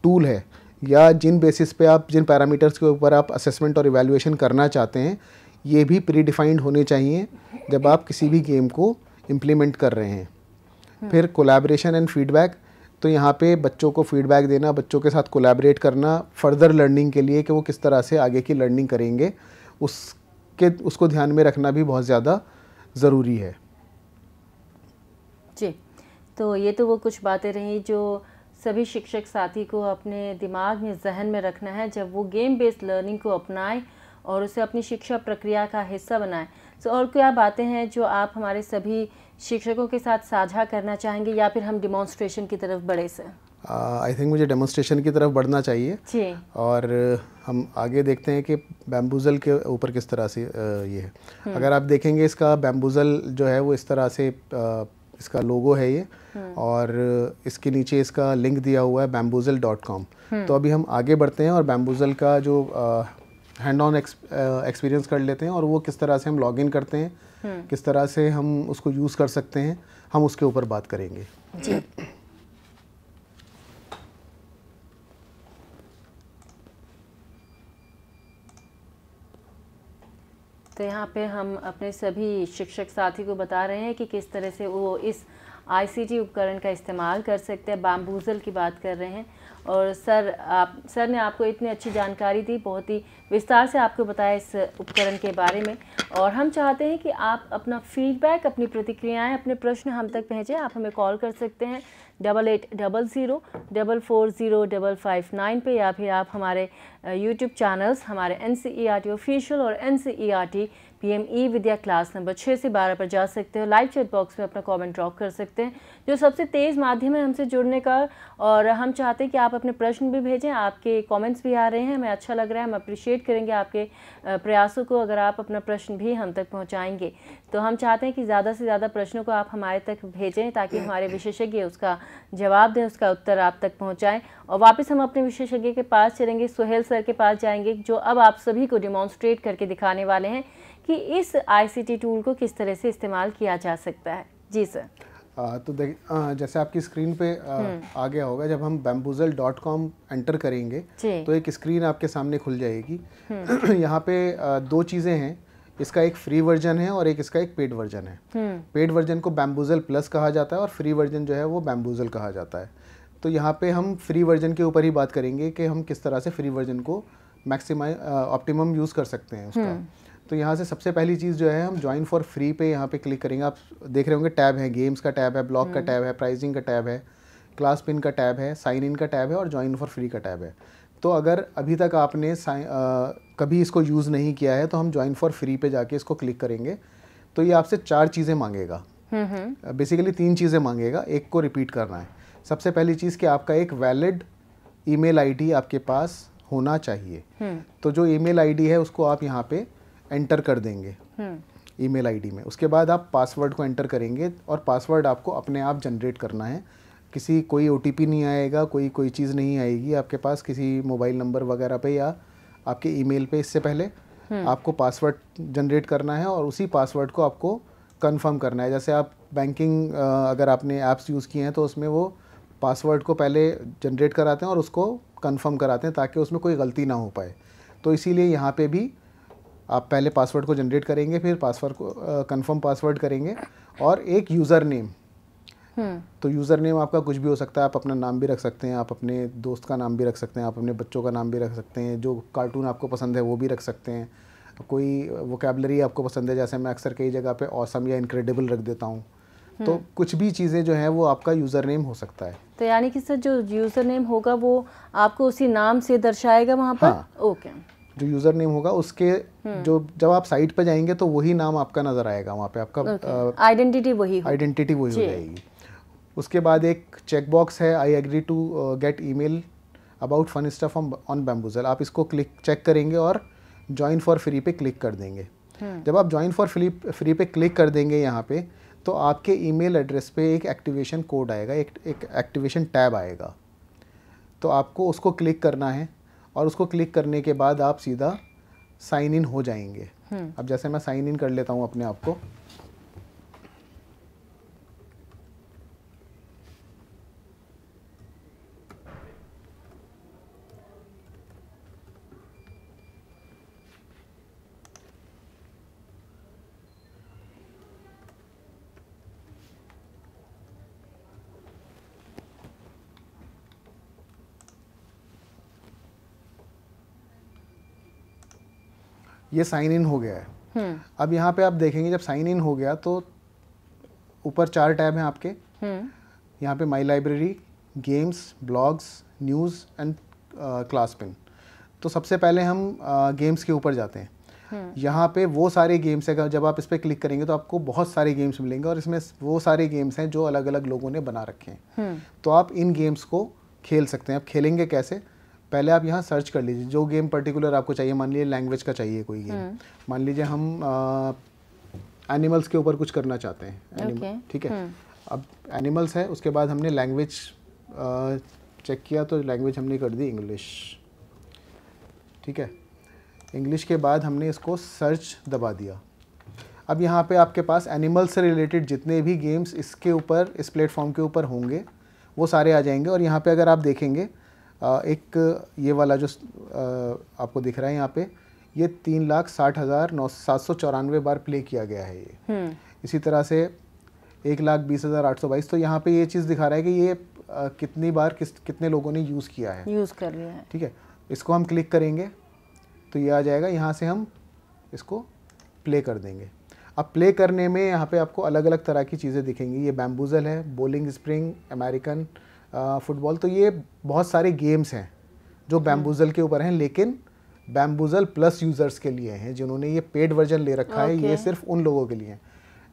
टूल है या जिन बेसिस पे आप जिन पैरामीटर्स के ऊपर आप असेसमेंट और इवेल्युएशन करना चाहते हैं ये भी प्री डिफाइंड होने चाहिए जब आप किसी भी गेम को इम्प्लीमेंट कर रहे हैं हम्म। फिर कोलैबोरेशन एंड फीडबैक तो यहाँ पे बच्चों को फीडबैक देना बच्चों के साथ कोलैबोरेट करना फर्दर लर्निंग के लिए कि वो किस तरह से आगे की लर्निंग करेंगे उसके उसको ध्यान में रखना भी बहुत ज़्यादा ज़रूरी है जी तो ये तो वो कुछ बातें रही जो सभी शिक्षक साथी को अपने दिमाग में जहन में रखना है जब वो गेम बेस्ड लर्निंग को अपनाएं और उसे अपनी शिक्षा प्रक्रिया का हिस्सा बनाएं तो और क्या बातें हैं जो आप हमारे सभी शिक्षकों के साथ साझा करना चाहेंगे या फिर हम डिमॉन्स्ट्रेशन की तरफ बढ़े सर आई थिंक मुझे डेमोन्स्ट्रेशन की तरफ बढ़ना चाहिए जी और हम आगे देखते हैं कि बैम्बूजल के ऊपर किस तरह से ये है हम्म। अगर आप देखेंगे इसका बैम्बूजल जो है वो इस तरह से इसका लोगो है ये हम्म। और इसके नीचे इसका लिंक दिया हुआ है बैम्बूजल डॉट कॉम तो अभी हम आगे बढ़ते हैं और बैम्बूजल का जो हैंड ऑन एक्सपीरियंस कर लेते हैं और वो किस तरह से हम लॉग इन करते हैं हम्म। किस तरह से हम उसको यूज़ कर सकते हैं हम उसके ऊपर बात करेंगे जी तो यहाँ पे हम अपने सभी शिक्षक साथी को बता रहे हैं कि किस तरह से वो इस आईसीटी उपकरण का इस्तेमाल कर सकते हैं बाम्बूजल की बात कर रहे हैं और सर आप सर ने आपको इतनी अच्छी जानकारी दी बहुत ही विस्तार से आपको बताया इस उपकरण के बारे में और हम चाहते हैं कि आप अपना फीडबैक अपनी प्रतिक्रियाएँ अपने प्रश्न हम तक पहुँचें आप हमें कॉल कर सकते हैं double eight double zero double four zero double five nine पर या फिर आप हमारे यूट्यूब चैनल्स हमारे N C E R T official और N C E R T PM E Vidya class number छः से बारह पर जा सकते हो लाइव चैट बॉक्स में अपना कमेंट ड्रॉप कर सकते हैं जो सबसे तेज़ माध्यम है हमसे जुड़ने का और हम चाहते हैं कि आप अपने प्रश्न भी भेजें आपके कमेंट्स भी आ रहे हैं हमें अच्छा लग रहा है हम अप्रिशिएट करेंगे आपके प्रयासों को अगर आप अपना प्रश्न भी हम तक पहुँचाएँगे तो हम चाहते हैं कि ज़्यादा से ज़्यादा प्रश्नों को आप हमारे तक भेजें ताकि हमारे विशेषज्ञ उसका जवाब दें उसका उत्तर आप तक पहुँचाएँ और वापस हम अपने विशेषज्ञ के पास चलेंगे सुहेल सर के पास जाएंगे जो अब आप सभी को डिमॉन्स्ट्रेट करके दिखाने वाले हैं कि इस आईसीटी टूल को किस तरह से इस्तेमाल किया जा सकता है जी सर आ, तो देख आ, जैसे आपकी स्क्रीन पे आ, हम्म। आ गया होगा जब हम बैम्बूजल डॉट कॉम एंटर करेंगे तो एक स्क्रीन आपके सामने खुल जाएगी हम्म। [clears throat] यहाँ पे दो चीज़ें हैं इसका एक फ्री वर्जन है और एक इसका एक पेड वर्जन है पेड हम्म। वर्जन को बैम्बूजल प्लस कहा जाता है और फ्री वर्जन जो है वो बैम्बूजल कहा जाता है तो यहाँ पे हम फ्री वर्जन के ऊपर ही बात करेंगे कि हम किस तरह से फ्री वर्जन को मैक्सिमाइज ऑप्टिमम यूज़ कर सकते हैं उसका तो यहाँ से सबसे पहली चीज़ जो है हम ज्वाइन फॉर फ्री पे यहाँ पे क्लिक करेंगे आप देख रहे होंगे टैब है गेम्स का टैब है हम्म। ब्लॉग का टैब है प्राइजिंग का टैब है क्लास पिन का टैब है साइन इन का टैब है और ज्वाइन फॉर फ्री का टैब है तो अगर अभी तक आपने आ, कभी इसको यूज़ नहीं किया है तो हम ज्वाइन फॉर फ्री पे जाके इसको क्लिक करेंगे तो ये आपसे चार चीज़ें मांगेगा बेसिकली हम्म, हम्म। तीन चीज़ें मांगेगा एक को रिपीट करना है सबसे पहली चीज़ कि आपका एक वैलिड ईमेल आईडी आपके पास होना चाहिए तो जो ईमेल आईडी है उसको आप यहाँ पे एंटर कर देंगे ईमेल आईडी में उसके बाद आप पासवर्ड को एंटर करेंगे और पासवर्ड आपको अपने आप जनरेट करना है किसी कोई ओ नहीं आएगा कोई कोई चीज़ नहीं आएगी आपके पास किसी मोबाइल नंबर वगैरह पे या आपके ईमेल पे इससे पहले आपको पासवर्ड जनरेट करना है और उसी पासवर्ड को आपको कंफर्म करना है जैसे आप बैंकिंग अगर आपने ऐप्स यूज़ किए हैं तो उसमें वो पासवर्ड को पहले जनरेट कराते हैं और उसको कंफर्म कराते हैं ताकि उसमें कोई गलती ना हो पाए तो इसीलिए यहाँ पे भी आप पहले पासवर्ड को जनरेट करेंगे फिर पासवर्ड को कंफर्म पासवर्ड करेंगे और एक यूज़र नेम हम्म। तो यूज़र नेम आपका कुछ भी हो सकता है आप अपना नाम भी रख सकते हैं आप अपने दोस्त का नाम भी रख सकते हैं आप अपने बच्चों का नाम भी रख सकते हैं जो कार्टून आपको पसंद है वो भी रख सकते हैं कोई वोकेबलरी आपको पसंद है जैसे मैं अक्सर कई जगह पे औसम या इनक्रेडिबल रख देता हूँ हम्म। तो कुछ भी चीज़ें जो हैं वो आपका यूज़र नेम हो सकता है तो यानी कि सर जो यूज़र नेम होगा वो आपको उसी नाम से दर्शाएगा वहाँ पर हाँ। ओके जो यूज़र नेम होगा उसके हम्म। जो जब आप साइट पर जाएंगे तो वही नाम आपका नज़र आएगा वहाँ पे आपका आइडेंटिटी वही आइडेंटिटी वही हो जाएगी उसके बाद एक चेकबॉक्स है I agree to get email about fun stuff on Baamboozle आप इसको क्लिक चेक करेंगे और ज्वाइन फॉर फ्री पे क्लिक कर देंगे हम्म। जब आप ज्वाइन फॉर फ्री फ्री पे क्लिक कर देंगे यहाँ पे तो आपके ईमेल एड्रेस पे एक एक्टिवेशन कोड आएगा एक एक एक्टिवेशन टैब आएगा तो आपको उसको क्लिक करना है और उसको क्लिक करने के बाद आप सीधा साइन इन हो जाएंगे हम्म। अब जैसे मैं साइन इन कर लेता हूँ अपने आप को ये साइन इन हो गया है हम्म। अब यहाँ पे आप देखेंगे जब साइन इन हो गया तो ऊपर चार टैब हैं आपके हम्म। यहाँ पे my library games blogs news and class pin तो सबसे पहले हम गेम्स के ऊपर जाते हैं हम्म। यहाँ पे वो सारे गेम्स है जब आप इस पर क्लिक करेंगे तो आपको बहुत सारे गेम्स मिलेंगे और इसमें वो सारे गेम्स हैं जो अलग अलग लोगों ने बना रखे हैं तो आप इन गेम्स को खेल सकते हैं आप खेलेंगे कैसे पहले आप यहाँ सर्च कर लीजिए जो गेम पर्टिकुलर आपको चाहिए मान लीजिए लैंग्वेज का चाहिए कोई गेम हम्म। मान लीजिए हम एनिमल्स के ऊपर कुछ करना चाहते हैं ठीक okay. है हम्म। अब एनिमल्स है उसके बाद हमने लैंग्वेज चेक किया तो लैंग्वेज हमने कर दी इंग्लिश ठीक है इंग्लिश के बाद हमने इसको सर्च दबा दिया अब यहाँ पे आपके पास एनिमल्स से रिलेटेड जितने भी गेम्स इसके ऊपर इस प्लेटफॉर्म के ऊपर होंगे वो सारे आ जाएंगे और यहाँ पे अगर आप देखेंगे एक ये वाला जो आपको दिख रहा है यहाँ पे ये तीन लाख साठ हज़ार नौ सात सौ चौरानवे बार प्ले किया गया है ये हम्म। इसी तरह से एक लाख बीस हज़ार आठ सौ बाईस तो यहाँ पे ये चीज़ दिखा रहा है कि ये कितनी बार किस कितने लोगों ने यूज़ किया है यूज़ कर लिया है ठीक है इसको हम क्लिक करेंगे तो ये आ जाएगा यहाँ से हम इसको प्ले कर देंगे अब प्ले करने में यहाँ पे आपको अलग अलग तरह की चीज़ें दिखेंगी ये बैम्बूजल है बोलिंग स्प्रिंग अमेरिकन फुटबॉल तो ये बहुत सारे गेम्स हैं जो बैम्बूजल के ऊपर हैं लेकिन बैम्बूजल प्लस यूज़र्स के लिए हैं जिन्होंने ये पेड वर्जन ले रखा okay. है ये सिर्फ उन लोगों के लिए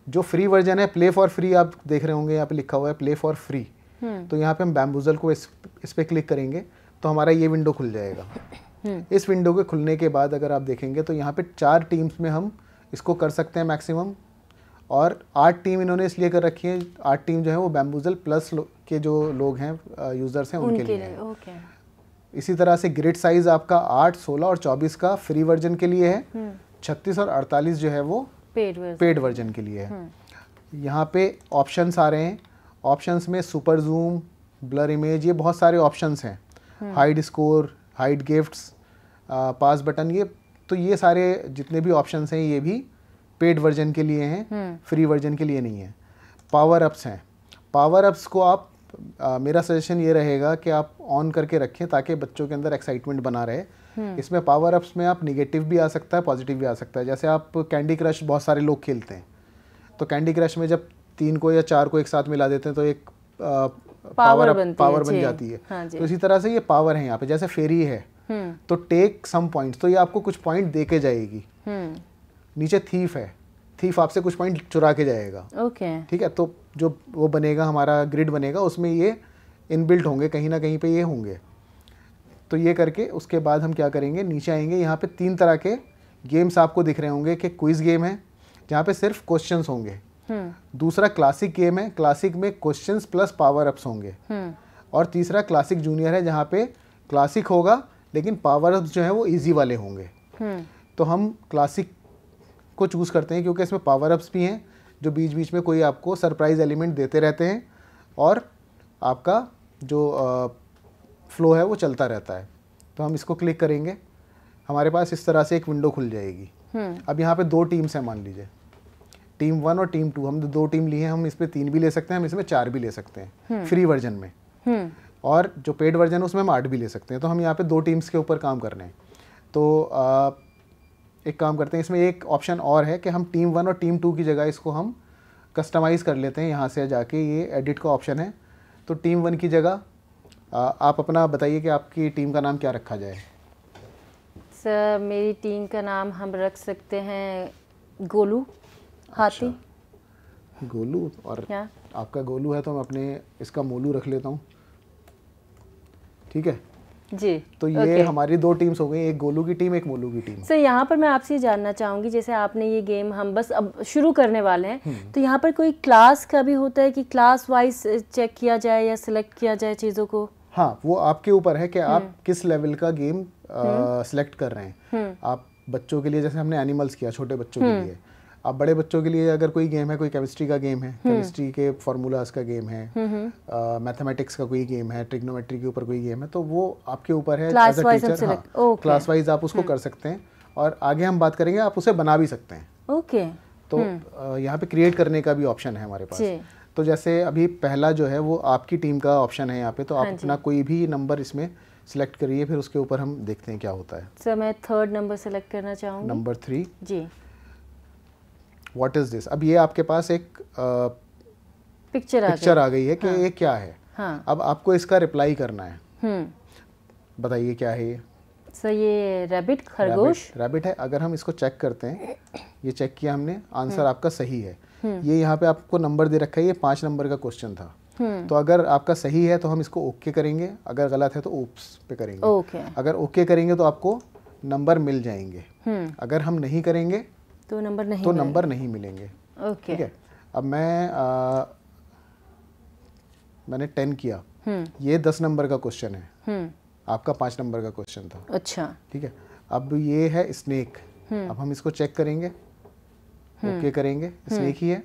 जो फ्री वर्जन है प्ले फॉर फ्री आप देख रहे होंगे यहाँ पे लिखा हुआ है प्ले फॉर फ्री तो यहाँ पे हम बैम्बूजल को इस इस पर क्लिक करेंगे तो हमारा ये विंडो खुल जाएगा हम्म। इस विंडो के खुलने के बाद अगर आप देखेंगे तो यहाँ पे चार टीम्स में हम इसको कर सकते हैं मैक्सिमम और आठ टीम इन्होंने इसलिए कर रखी है आठ टीम जो है वो बैम्बूजल प्लस के जो लोग हैं यूज़र्स हैं उनके, लिए, इसी तरह से ग्रिड साइज़ आपका आठ सोलह और चौबीस का फ्री वर्जन के लिए है हम्म। छत्तीस और अड़तालीस जो है वो पेड वर्जन, पेड वर्जन के लिए है हम्म। यहाँ पे ऑप्शंस आ रहे हैं ऑप्शंस में सुपर जूम ब्लर इमेज ये बहुत सारे ऑप्शंस हैं hide score hide gifts pass button ये तो ये सारे जितने भी ऑप्शंस हैं ये भी पेड वर्जन के लिए हैं हम्म। फ्री वर्जन के लिए नहीं है पावर अप्स हैं पावर अप्स को आप आ, मेरा सजेशन ये रहेगा कि आप ऑन करके रखें ताकि बच्चों के अंदर एक्साइटमेंट बना रहे हम्म। इसमें पावर अप्स में आप निगेटिव भी आ सकता है पॉजिटिव भी आ सकता है जैसे आप कैंडी क्रश बहुत सारे लोग खेलते हैं तो कैंडी क्रश में जब तीन को या चार को एक साथ मिला देते हैं तो एक पावर पावर, पावर बन जाती है हाँ तो इसी तरह से ये पावर है यहाँ पे जैसे फेरी है हम्म। तो टेक सम पॉइंट्स तो ये आपको कुछ पॉइंट दे के जाएगी नीचे थीफ है थीफ आपसे कुछ पॉइंट चुरा के जाएगा ओके okay. ठीक है तो जो वो बनेगा हमारा ग्रिड बनेगा उसमें ये इनबिल्ट होंगे कहीं ना कहीं पे ये होंगे तो ये करके उसके बाद हम क्या करेंगे नीचे आएंगे यहाँ पे तीन तरह के गेम्स आपको दिख रहे होंगे कि क्विज गेम है जहाँ पे सिर्फ क्वेश्चन होंगे हम्म। दूसरा क्लासिक गेम है क्लासिक में क्वेश्चन प्लस पावर अप्स होंगे हम्म। और तीसरा क्लासिक जूनियर है जहाँ पे क्लासिक होगा लेकिन पावर अप्स जो है वो ईजी वाले होंगे हम्म। तो हम क्लासिक को चूज़ करते हैं क्योंकि इसमें पावर अप्स भी हैं जो बीच बीच में कोई आपको सरप्राइज एलिमेंट देते रहते हैं और आपका जो फ्लो है वो चलता रहता है तो हम इसको क्लिक करेंगे हमारे पास इस तरह से एक विंडो खुल जाएगी हम्म। अब यहाँ पे दो टीम्स हैं मान लीजिए टीम वन और टीम टू हम दो टीम ली है हम इसमें तीन भी ले सकते हैं हम इसमें चार भी ले सकते हैं फ्री हम्म। वर्जन में हम्म। और जो पेड वर्जन है उसमें हम आठ भी ले सकते हैं तो हम यहाँ पे दो टीम्स के ऊपर काम कर रहे हैं तो एक काम करते हैं इसमें एक ऑप्शन और है कि हम टीम वन और टीम टू की जगह इसको हम कस्टमाइज़ कर लेते हैं यहाँ से जाके ये एडिट का ऑप्शन है तो टीम वन की जगह आप अपना बताइए कि आपकी टीम का नाम क्या रखा जाए सर मेरी टीम का नाम हम रख सकते हैं गोलू हाथी अच्छा। गोलू और आपका गोलू है तो मैं अपने इसका मोलू रख लेता हूँ ठीक है जी तो ये okay. हमारी दो टीम्स हो गई एक गोलू की टीम एक मोलू की टीम सर यहाँ पर मैं आपसे ये जानना चाहूंगी जैसे आपने ये गेम हम बस अब शुरू करने वाले हैं हम्म। तो यहाँ पर कोई क्लास का भी होता है कि क्लास वाइज चेक किया जाए या सिलेक्ट किया जाए चीज़ों को हाँ वो आपके ऊपर है कि आप हम्म। किस लेवल का गेम हम्म। सिलेक्ट कर रहे हैं आप बच्चों के लिए जैसे हमने एनिमल्स किया छोटे बच्चों के लिए आप बड़े बच्चों के लिए अगर कोई गेम है कोई केमिस्ट्री का गेम है केमिस्ट्री हम्म। के फॉर्मूलाज का गेम है मैथमेटिक्स हम्म, हम्म। का कोई गेम है ट्रिग्नोमेट्री के ऊपर कोई गेम है तो वो आपके ऊपर है क्लास हाँ। वाइज आप उसको कर सकते हैं और आगे हम बात करेंगे आप उसे बना भी सकते हैं ओके तो यहाँ पे क्रिएट करने का भी ऑप्शन है हमारे पास तो जैसे अभी पहला जो है वो आपकी टीम का ऑप्शन है यहाँ पे तो आप हाँ अपना कोई भी नंबर इसमें सिलेक्ट करिए फिर उसके ऊपर हम देखते हैं क्या होता है सर मैं थर्ड नंबर सेलेक्ट करना चाहूँगा नंबर थ्री जी व्हाट इज दिस अब ये आपके पास एक पिक्चर पिक्चर आ गई है कि हाँ। ये क्या है हाँ, अब आपको इसका रिप्लाई करना है हम्म। बताइए क्या है ये सर ये रैबिट खरगोश रैबिट है अगर हम इसको चेक करते हैं ये चेक किया हमने आंसर हम्म। आपका सही है हम्म। ये यहाँ पे आपको नंबर दे रखा है ये पांच नंबर का क्वेश्चन था तो अगर आपका सही है तो हम इसको ओके करेंगे अगर गलत है तो ओप्स पे करेंगे ओके अगर ओके करेंगे तो आपको नंबर मिल जाएंगे अगर हम नहीं करेंगे तो नंबर नहीं तो नंबर नहीं मिलेंगे ओके ठीक है अब मैं आ, मैंने टेन किया हम्म। ये दस नंबर का क्वेश्चन है हम्म। आपका पांच नंबर का क्वेश्चन था अच्छा ठीक है अब ये है स्नेक हम्म। अब हम इसको चेक करेंगे ओके करेंगे स्नेक ही है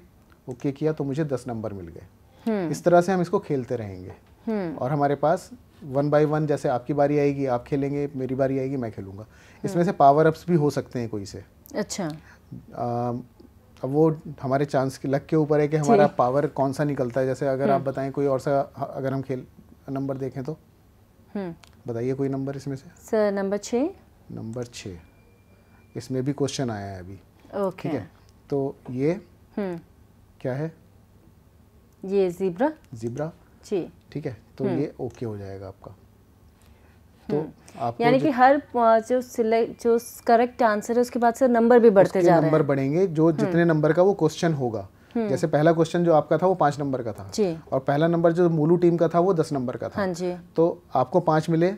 ओके किया तो मुझे दस नंबर मिल गए इस तरह से हम इसको खेलते रहेंगे और हमारे पास वन बाय वन जैसे आपकी बारी आएगी आप खेलेंगे मेरी बारी आएगी मैं खेलूंगा इसमें से पावर अप्स भी हो सकते हैं कोई से अच्छा Um, अब वो हमारे चांस के लक के ऊपर है कि हमारा पावर कौन सा निकलता है जैसे अगर आप हम्म। बताएं कोई और सा अगर हम खेल नंबर देखें तो हम्म। बताइए कोई नंबर इसमें से सर नंबर छः नंबर छः इसमें भी क्वेश्चन आया है अभी ओके ठीक है तो ये हम्म। क्या है ये जीब्रा जीब्रा जी ठीक है तो ये ओके हो जाएगा आपका तो हम्म। यानी कि हर जो सिलेक्ट जो करेक्ट आंसर है उसके बाद से नंबर भी बढ़ते जा रहे हैं नंबर बढ़ेंगे जो हम्म। जितने नंबर का वो क्वेश्चन होगा हम्म। जैसे पहला क्वेश्चन जो आपका था वो पांच नंबर का था और पहला नंबर जो मोलू टीम का था वो दस नंबर का था हाँ तो आपको पांच मिले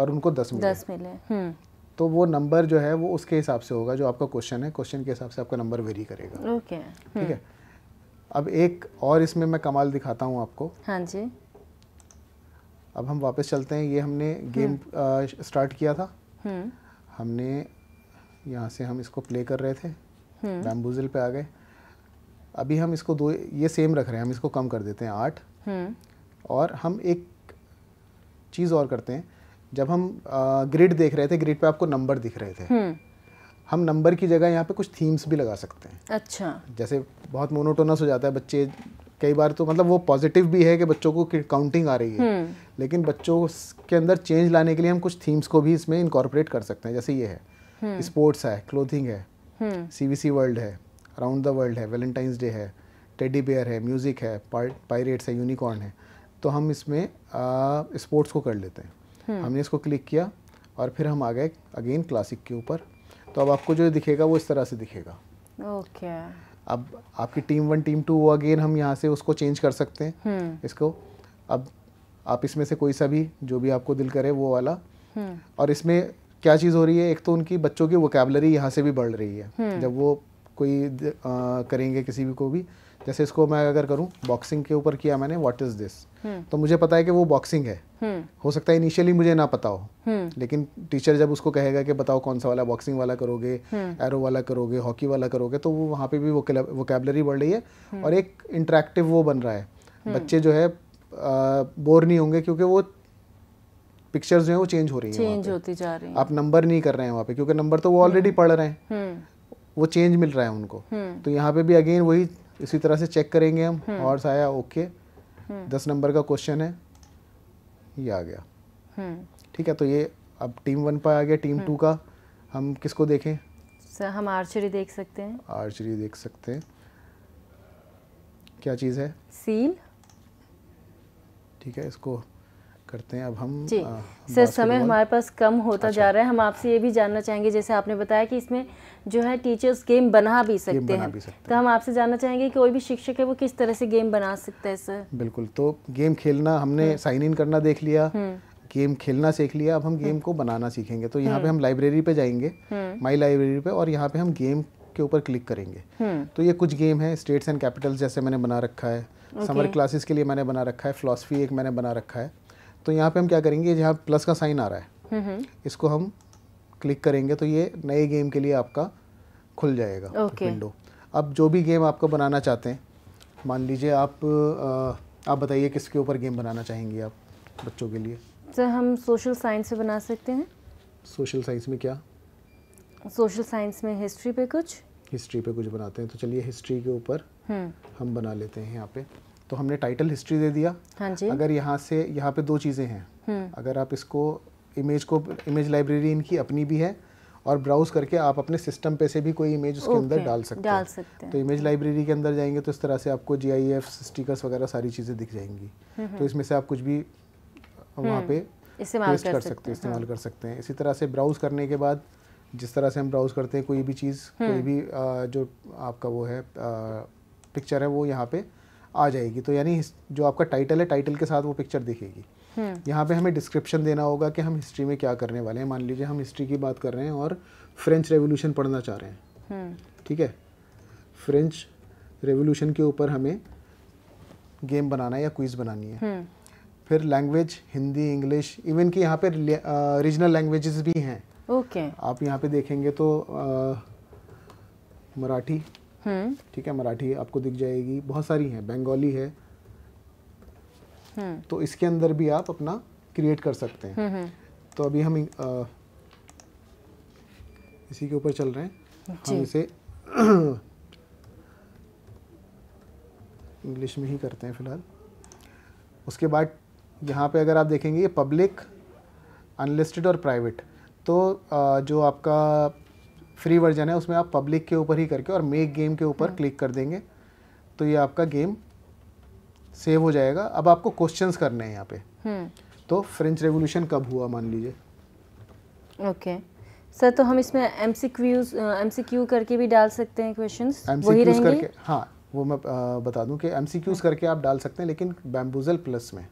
और उनको दस मिले दस मिले तो वो नंबर जो है वो उसके हिसाब से होगा जो आपका क्वेश्चन है क्वेश्चन के हिसाब से आपका नंबर वेरी करेगा ओके ठीक है अब एक और इसमें मैं कमाल दिखाता हूँ आपको हाँ जी अब हम वापस चलते हैं ये हमने गेम हम्म। स्टार्ट किया था हम्म। हमने यहाँ से हम इसको प्ले कर रहे थे बैम्बूजल हम्म। पे आ गए अभी हम इसको दो ये सेम रख रहे हैं हम इसको कम कर देते हैं आठ और हम एक चीज़ और करते हैं जब हम ग्रिड देख रहे थे ग्रिड पे आपको नंबर दिख रहे थे हम नंबर की जगह यहाँ पे कुछ थीम्स भी लगा सकते हैं अच्छा जैसे बहुत मोनोटोनस हो जाता है बच्चे कई बार तो मतलब वो पॉजिटिव भी है कि बच्चों को काउंटिंग आ रही है हम्म। लेकिन बच्चों के अंदर चेंज लाने के लिए हम कुछ थीम्स को भी इसमें इंकॉर्पोरेट कर सकते हैं जैसे ये है स्पोर्ट्स हम्म। है क्लोथिंग है सी हम्म। वर्ल्ड है अराउंड द वर्ल्ड है वेलेंटाइंस डे है टेडी बेयर है म्यूज़िक है पायरेट्स है यूनिकॉर्न है तो हम इसमें स्पोर्ट्स को कर लेते हैं हमने इसको क्लिक किया और फिर हम आ गए अगेन क्लासिक के ऊपर तो अब आपको जो दिखेगा वो इस तरह से दिखेगा ओके okay. अब आपकी टीम वन टीम टू वो अगेन हम यहाँ से उसको चेंज कर सकते हैं हम्म। इसको अब आप इसमें से कोई सा भी जो भी आपको दिल करे वो वाला हम्म। और इसमें क्या चीज़ हो रही है एक तो उनकी बच्चों की वोकेबलरी यहाँ से भी बढ़ रही है हम्म। जब वो कोई आ, करेंगे किसी भी को भी जैसे इसको मैं अगर करूँ बॉक्सिंग के ऊपर किया मैंने व्हाट इज दिस तो मुझे पता है कि वो बॉक्सिंग है हम्म। हो सकता है इनिशियली मुझे ना पता हो हम्म। लेकिन टीचर जब उसको कहेगा कि बताओ कौन सा वाला बॉक्सिंग वाला करोगे एरो हम्म। वाला करोगे हॉकी वाला करोगे तो वो वहाँ पे भी वो कैबलरी बढ़ रही है और एक इंटरेक्टिव वो बन रहा है बच्चे जो है बोर नहीं होंगे क्योंकि वो पिक्चर्स जो है वो चेंज हो रही है चेंज होती जा रही है आप नंबर नहीं कर रहे हैं वहाँ पे क्योंकि नंबर तो वो ऑलरेडी पढ़ रहे हैं वो चेंज मिल रहा है उनको तो यहाँ पे भी अगेन वही इसी तरह से चेक करेंगे हम हॉर्स आया ओके दस नंबर का क्वेश्चन है ये आ गया हम्म। ठीक है तो ये अब टीम वन पर आ गया टीम हम्म। टू का हम किसको देखें सर हम आर्चरी देख सकते हैं आर्चरी देख सकते हैं क्या चीज़ है सील ठीक है इसको करते हैं अब हम जी आ, सर समय हमारे पास कम होता अच्छा। जा रहा है हम आपसे ये भी जानना चाहेंगे जैसे आपने बताया कि इसमें जो है टीचर्स गेम बना भी सकते बना हैं भी सकते तो हम आपसे जानना चाहेंगे कि कोई भी शिक्षक है वो किस तरह से गेम बना सकता है सर बिल्कुल तो गेम खेलना हमने साइन हम्म। इन करना देख लिया गेम हम्म। खेलना सीख लिया अब हम गेम हम्म। को बनाना सीखेंगे तो यहाँ पे हम लाइब्रेरी पे जाएंगे माई लाइब्रेरी पे और यहाँ पे हम गेम के ऊपर क्लिक करेंगे तो ये कुछ गेम है स्टेट्स एंड कैपिटल्स जैसे मैंने बना रखा है समर क्लासेस के लिए मैंने बना रखा है फिलोसफी एक मैंने बना रखा है तो यहाँ पे हम क्या करेंगे जहाँ प्लस का साइन आ रहा है हम्म, हम्म। इसको हम क्लिक करेंगे तो ये नए गेम के लिए आपका खुल जाएगा okay. विंडो अब जो भी गेम आपका बनाना चाहते हैं मान लीजिए आप आप बताइए किसके ऊपर गेम बनाना चाहेंगे आप बच्चों के लिए सर हम सोशल साइंस से बना सकते हैं सोशल साइंस में क्या सोशल साइंस में हिस्ट्री पे कुछ हिस्ट्री पे कुछ बनाते हैं तो चलिए हिस्ट्री के ऊपर हम्म। हम बना लेते हैं यहाँ पे तो हमने टाइटल हिस्ट्री दे दिया हाँ जी अगर यहाँ से यहाँ पे दो चीज़ें हैं हम्म। अगर आप इसको इमेज को इमेज लाइब्रेरी इनकी अपनी भी है और ब्राउज करके आप अपने सिस्टम पे से भी कोई इमेज उसके अंदर डाल सकते डाल सकते तो हैं तो इमेज लाइब्रेरी के अंदर जाएंगे तो इस तरह से आपको जी आई एफ स्टिकर्स वगैरह सारी चीज़ें दिख जाएंगी हम्म, हम्म। तो इसमें से आप कुछ भी वहाँ पे इस्तेमाल कर, कर सकते हैं इस्तेमाल हाँ। कर सकते हैं इसी तरह से ब्राउज करने के बाद जिस तरह से हम ब्राउज करते हैं कोई भी चीज़ कोई भी जो आपका वो है पिक्चर है वो यहाँ पे आ जाएगी तो यानी जो आपका टाइटल है टाइटल के साथ वो पिक्चर दिखेगी हम्म। यहाँ पे हमें डिस्क्रिप्शन देना होगा कि हम हिस्ट्री में क्या करने वाले हैं मान लीजिए हम हिस्ट्री की बात कर रहे हैं और फ्रेंच रेवोल्यूशन पढ़ना चाह रहे हैं हम्म। ठीक है फ्रेंच रेवोल्यूशन के ऊपर हमें गेम बनाना है या क्विज बनानी है हम्म। फिर लैंग्वेज हिंदी इंग्लिश इवन कि यहाँ पे रीजनल लैंग्वेजेस भी हैं ओके okay. आप यहाँ पे देखेंगे तो मराठी हम्म। ठीक है मराठी आपको दिख जाएगी बहुत सारी हैं बंगाली है हम्म। तो इसके अंदर भी आप अपना क्रिएट कर सकते हैं हम्म, तो अभी हम आ, इसी के ऊपर चल रहे हैं हम इसे [clears throat] इंग्लिश में ही करते हैं फिलहाल उसके बाद यहाँ पे अगर आप देखेंगे ये पब्लिक अनलिस्टेड और प्राइवेट तो जो आपका फ्री वर्जन है उसमें आप पब्लिक के ऊपर ही करके और मेक गेम के ऊपर क्लिक कर देंगे तो ये आपका गेम सेव हो जाएगा अब आपको क्वेश्चंस करने हैं यहाँ पे हम्म। तो फ्रेंच रेवोल्यूशन कब हुआ मान लीजिए ओके सर तो हम इसमें M C Qs M C Q करके भी डाल सकते हैं क्वेश्चन करके हाँ वो मैं आ, बता दूं कि एम सी क्यूज करके आप डाल सकते हैं लेकिन बैम्बूजल प्लस में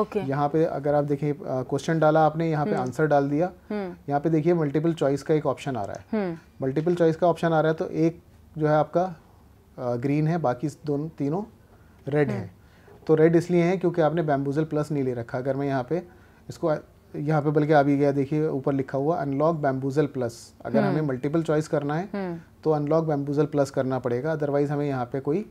okay. यहाँ पे अगर आप देखिए क्वेश्चन डाला आपने यहाँ पे आंसर हम्म। डाल दिया हम्म। यहाँ पे देखिए मल्टीपल चॉइस का एक ऑप्शन आ रहा है मल्टीपल हम्म। चॉइस का ऑप्शन आ रहा है तो एक जो है आपका ग्रीन है बाकी दोनों तीनों रेड है तो रेड इसलिए है क्योंकि आपने बैम्बूजल प्लस नहीं ले रखा अगर मैं यहाँ पे इसको यहाँ पे बल्कि आ भी गया देखिए ऊपर लिखा हुआ अनलॉक बैम्बूजल प्लस अगर हमें मल्टीपल चॉइस करना है तो अनलॉक बैम्बूजल प्लस करना पड़ेगा अदरवाइज हमें यहाँ पे कोई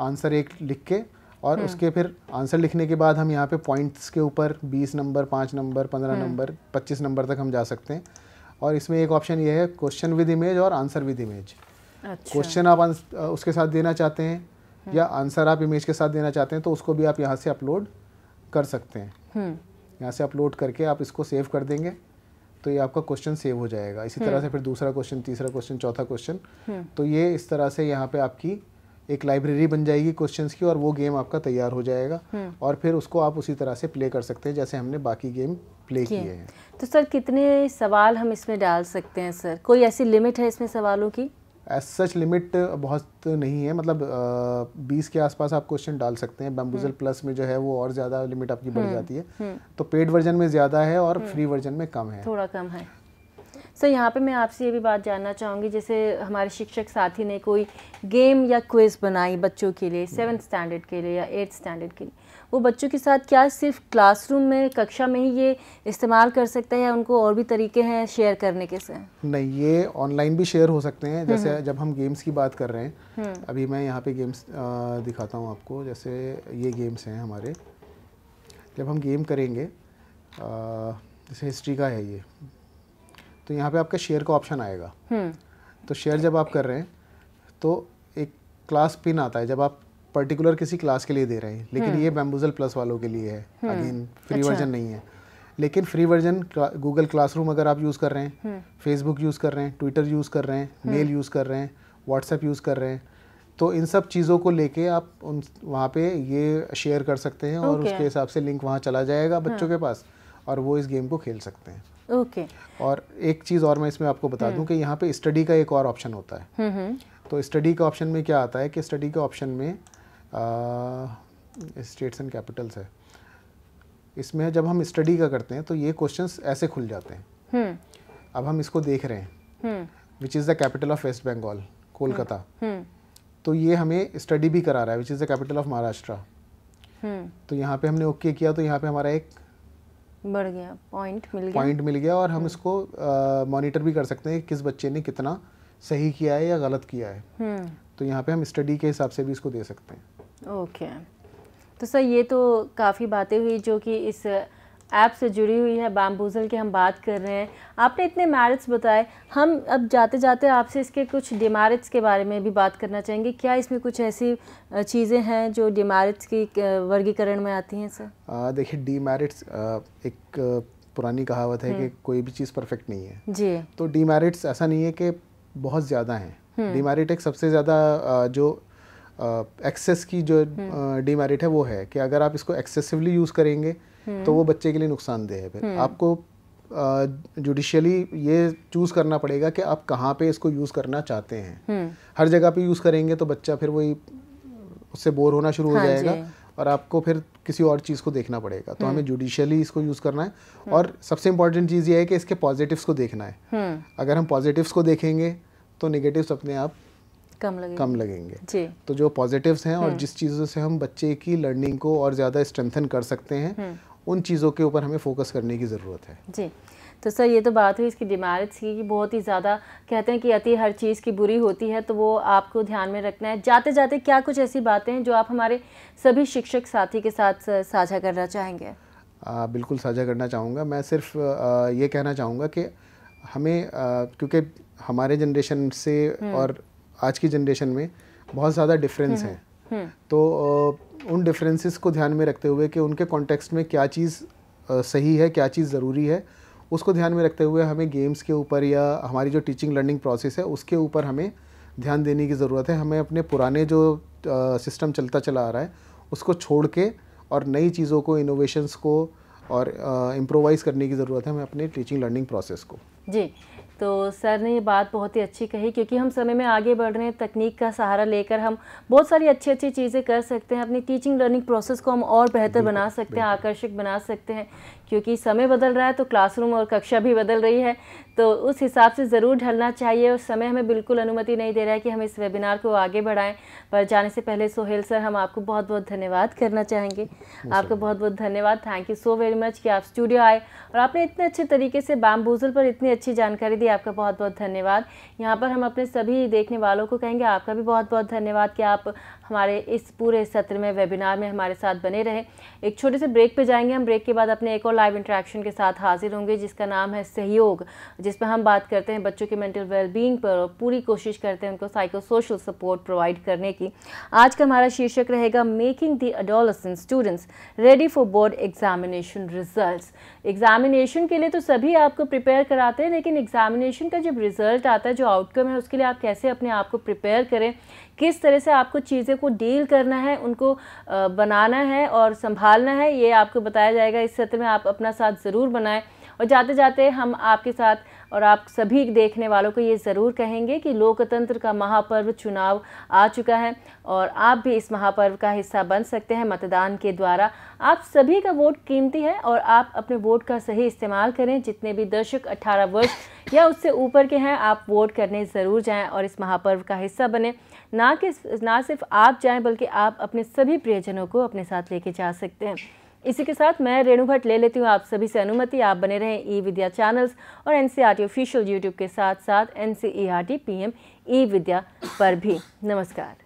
आंसर एक लिख के और हम्म। उसके फिर आंसर लिखने के बाद हम यहाँ पे पॉइंट्स के ऊपर 20 नंबर 5 नंबर 15 नंबर 25 नंबर तक हम जा सकते हैं और इसमें एक ऑप्शन ये है क्वेश्चन विद इमेज और आंसर विद इमेज क्वेश्चन आप उसके साथ देना चाहते हैं हम्म। या आंसर आप इमेज के साथ देना चाहते हैं तो उसको भी आप यहाँ से अपलोड कर सकते हैं हम्म। यहाँ से अपलोड करके आप इसको सेव कर देंगे तो ये आपका क्वेश्चन सेव हो जाएगा इसी तरह से फिर दूसरा क्वेश्चन तीसरा क्वेश्चन चौथा क्वेश्चन तो ये इस तरह से यहाँ पे आपकी एक लाइब्रेरी बन जाएगी क्वेश्चंस की और वो गेम आपका तैयार हो जाएगा हम्म। और फिर उसको आप उसी तरह से प्ले कर सकते हैं जैसे हमने बाकी गेम प्ले किए हैं तो सर कितने सवाल हम इसमें डाल सकते हैं सर कोई ऐसी लिमिट है इसमें सवालों की एज सच लिमिट बहुत नहीं है मतलब बीस के आसपास आप क्वेश्चन डाल सकते हैं बैम्बूजल हम्म। प्लस में जो है वो और ज़्यादा लिमिट आपकी बढ़ हम्म, जाती है तो पेड वर्जन में ज़्यादा है और फ्री वर्जन में कम है थोड़ा कम है सर यहाँ पे मैं आपसे ये भी बात जानना चाहूँगी जैसे हमारे शिक्षक साथी ने कोई गेम या क्विज़ बनाई बच्चों के लिए सेवन्थ हम्म। स्टैंडर्ड के लिए या एट्थ स्टैंडर्ड के लिए वो बच्चों के साथ क्या सिर्फ क्लासरूम में कक्षा में ही ये इस्तेमाल कर सकते हैं या उनको और भी तरीके हैं शेयर करने के से नहीं ये ऑनलाइन भी शेयर हो सकते हैं जैसे हम्म। जब हम गेम्स की बात कर रहे हैं हम्म। अभी मैं यहाँ पे गेम्स दिखाता हूँ आपको जैसे ये गेम्स हैं हमारे जब हम गेम करेंगे जैसे हिस्ट्री का है ये तो यहाँ पे आपका शेयर का ऑप्शन आएगा हम्म। तो शेयर जब आप कर रहे हैं तो एक क्लास पिन आता है जब आप पर्टिकुलर किसी क्लास के लिए दे रहे हैं लेकिन हम्म। ये बैम्बूजल प्लस वालों के लिए है अगेन फ्री वर्जन नहीं है लेकिन फ्री वर्जन गूगल क्लासरूम अगर आप यूज़ कर रहे हैं फेसबुक हम्म। यूज़ कर रहे हैं ट्विटर यूज़ कर रहे हैं मेल यूज़ कर रहे हैं व्हाट्सएप यूज़ कर रहे हैं तो इन सब चीज़ों को लेके आप उन वहाँ पे ये शेयर कर सकते हैं और okay. उसके हिसाब से लिंक वहाँ चला जाएगा बच्चों हाँ। के पास और वो इस गेम को खेल सकते हैं ओके okay. और एक चीज़ और मैं इसमें आपको बता दूं हम्म। कि यहाँ पे स्टडी का एक और ऑप्शन होता है हम्म, हम्म। तो स्टडी के ऑप्शन में क्या आता है कि स्टडी के ऑप्शन में स्टेट्स एंड कैपिटल्स है इसमें जब हम स्टडी का करते हैं तो ये क्वेश्चन ऐसे खुल जाते हैं अब हम इसको देख रहे हैं which is the capital of West Bengal Kolkata तो ये हमें स्टडी भी करा रहा है which is the capital of Maharashtra तो यहाँ पे हमने ओके okay किया तो यहाँ पे हमारा एक बढ़ गया पॉइंट मिल गया पॉइंट मिल गया और हम इसको मॉनिटर भी कर सकते हैं कि किस बच्चे ने कितना सही किया है या गलत किया है हम्म। तो यहाँ पे हम स्टडी के हिसाब से भी इसको दे सकते हैं ओके okay. तो सर ये तो काफ़ी बातें हुई जो कि इस ऐप से जुड़ी हुई है बैम्बूजल की हम बात कर रहे हैं आपने इतने मैरिट्स बताए हम अब जाते जाते आपसे इसके कुछ डिमेरिट्स के बारे में भी बात करना चाहेंगे क्या इसमें कुछ ऐसी चीज़ें हैं जो डिमेरिट्स की वर्गीकरण में आती हैं सर देखिए डीमेरिट्स एक पुरानी कहावत है कि हम्म। कोई भी चीज़ परफेक्ट नहीं है जी तो डीमेरिट्स ऐसा नहीं है कि बहुत ज़्यादा हैं डीमेरिट हम्म। एक सबसे ज़्यादा जो एक्सेस की जो डीमेरिट हम्म। है वो है कि अगर आप इसको एक्सेसिवली यूज़ करेंगे तो वो बच्चे के लिए नुकसानदेह है फिर हम्म। आपको जुडिशली ये चूज़ करना पड़ेगा कि आप कहाँ पे इसको यूज़ करना चाहते हैं हम्म। हर जगह पे यूज़ करेंगे तो बच्चा फिर वही उससे बोर होना शुरू हाँ हो जाएगा और आपको फिर किसी और चीज़ को देखना पड़ेगा तो हम्म। हमें जुडिशली इसको यूज़ करना है और सबसे इम्पॉर्टेंट चीज़ ये है कि इसके पॉजिटिव्स को देखना है अगर हम पॉजिटिव्स को देखेंगे तो निगेटिव्स अपने आप कम लगेंगे कम लगेंगे जी तो जो पॉजिटिव्स हैं और जिस चीज़ों से हम बच्चे की लर्निंग को और ज़्यादा स्ट्रेंथन कर सकते हैं उन चीज़ों के ऊपर हमें फोकस करने की ज़रूरत है जी तो सर ये तो बात हुई इसकी डिमेरिट्स की कि बहुत ही ज़्यादा कहते हैं कि अति हर चीज़ की बुरी होती है तो वो आपको ध्यान में रखना है जाते जाते क्या कुछ ऐसी बातें हैं जो आप हमारे सभी शिक्षक साथी के साथ साझा करना चाहेंगे आ, बिल्कुल साझा करना चाहूँगा मैं सिर्फ आ, ये कहना चाहूँगा कि हमें क्योंकि हमारे जनरेशन से हम्म। और आज की जनरेशन में बहुत ज़्यादा डिफरेंस हम्म, है हम्म। तो उन डिफरेंसेस को ध्यान में रखते हुए कि उनके कॉन्टेक्स्ट में क्या चीज़ सही है क्या चीज़ ज़रूरी है उसको ध्यान में रखते हुए हमें गेम्स के ऊपर या हमारी जो टीचिंग लर्निंग प्रोसेस है उसके ऊपर हमें ध्यान देने की ज़रूरत है हमें अपने पुराने जो सिस्टम चलता चला आ रहा है उसको छोड़ के और नई चीज़ों को इनोवेशंस को और इम्प्रोवाइज़ करने की ज़रूरत है हमें अपने टीचिंग लर्निंग प्रोसेस को जी तो सर ने ये बात बहुत ही अच्छी कही क्योंकि हम समय में आगे बढ़ रहे हैं तकनीक का सहारा लेकर हम बहुत सारी अच्छी अच्छी चीज़ें कर सकते हैं अपनी टीचिंग लर्निंग प्रोसेस को हम और बेहतर बना सकते हैं आकर्षक बना सकते हैं क्योंकि समय बदल रहा है तो क्लासरूम और कक्षा भी बदल रही है तो उस हिसाब से ज़रूर ढलना चाहिए और समय हमें बिल्कुल अनुमति नहीं दे रहा है कि हम इस वेबिनार को आगे बढ़ाएं पर जाने से पहले सोहेल सर हम आपको बहुत बहुत धन्यवाद करना चाहेंगे आपका बहुत बहुत धन्यवाद thank you so very much कि आप स्टूडियो आए और आपने इतने अच्छे तरीके से बामबूजल पर इतनी अच्छी जानकारी दी आपका बहुत बहुत धन्यवाद यहाँ पर हम अपने सभी देखने वालों को कहेंगे आपका भी बहुत बहुत धन्यवाद कि आप हमारे इस पूरे सत्र में वेबिनार में हमारे साथ बने रहे एक छोटे से ब्रेक पर जाएंगे हम ब्रेक के बाद अपने एक और लाइव इंटरेक्शन के साथ हाजिर होंगे जिसका नाम है सहयोग जिस पर हम बात करते हैं बच्चों के मेंटल वेलबींग पर और पूरी कोशिश करते हैं उनको साइको सोशल सपोर्ट प्रोवाइड करने की आज का हमारा शीर्षक रहेगा making the adolescent students ready for board examination result examination के लिए तो सभी आपको प्रिपेयर कराते हैं लेकिन एग्जामिनेशन का जब रिजल्ट आता है जो आउटकम है उसके लिए आप कैसे अपने आप को प्रिपेयर करें किस तरह से आपको चीज़ें को डील करना है उनको बनाना है और संभालना है ये आपको बताया जाएगा इस सत्र में आप अपना साथ ज़रूर बनाएं और जाते जाते हम आपके साथ और आप सभी देखने वालों को ये ज़रूर कहेंगे कि लोकतंत्र का महापर्व चुनाव आ चुका है और आप भी इस महापर्व का हिस्सा बन सकते हैं मतदान के द्वारा आप सभी का वोट कीमती है और आप अपने वोट का सही इस्तेमाल करें जितने भी दर्शक 18 वर्ष या उससे ऊपर के हैं आप वोट करने ज़रूर जाएं और इस महापर्व का हिस्सा बने ना कि ना सिर्फ आप जाएँ बल्कि आप अपने सभी प्रियजनों को अपने साथ लेके जा सकते हैं इसी के साथ मैं रेणु भट्ट ले लेती हूँ आप सभी से अनुमति आप बने रहें ई विद्या चैनल्स और N C R T official YouTube के साथ साथ N C E R T P M E Vidya पर भी नमस्कार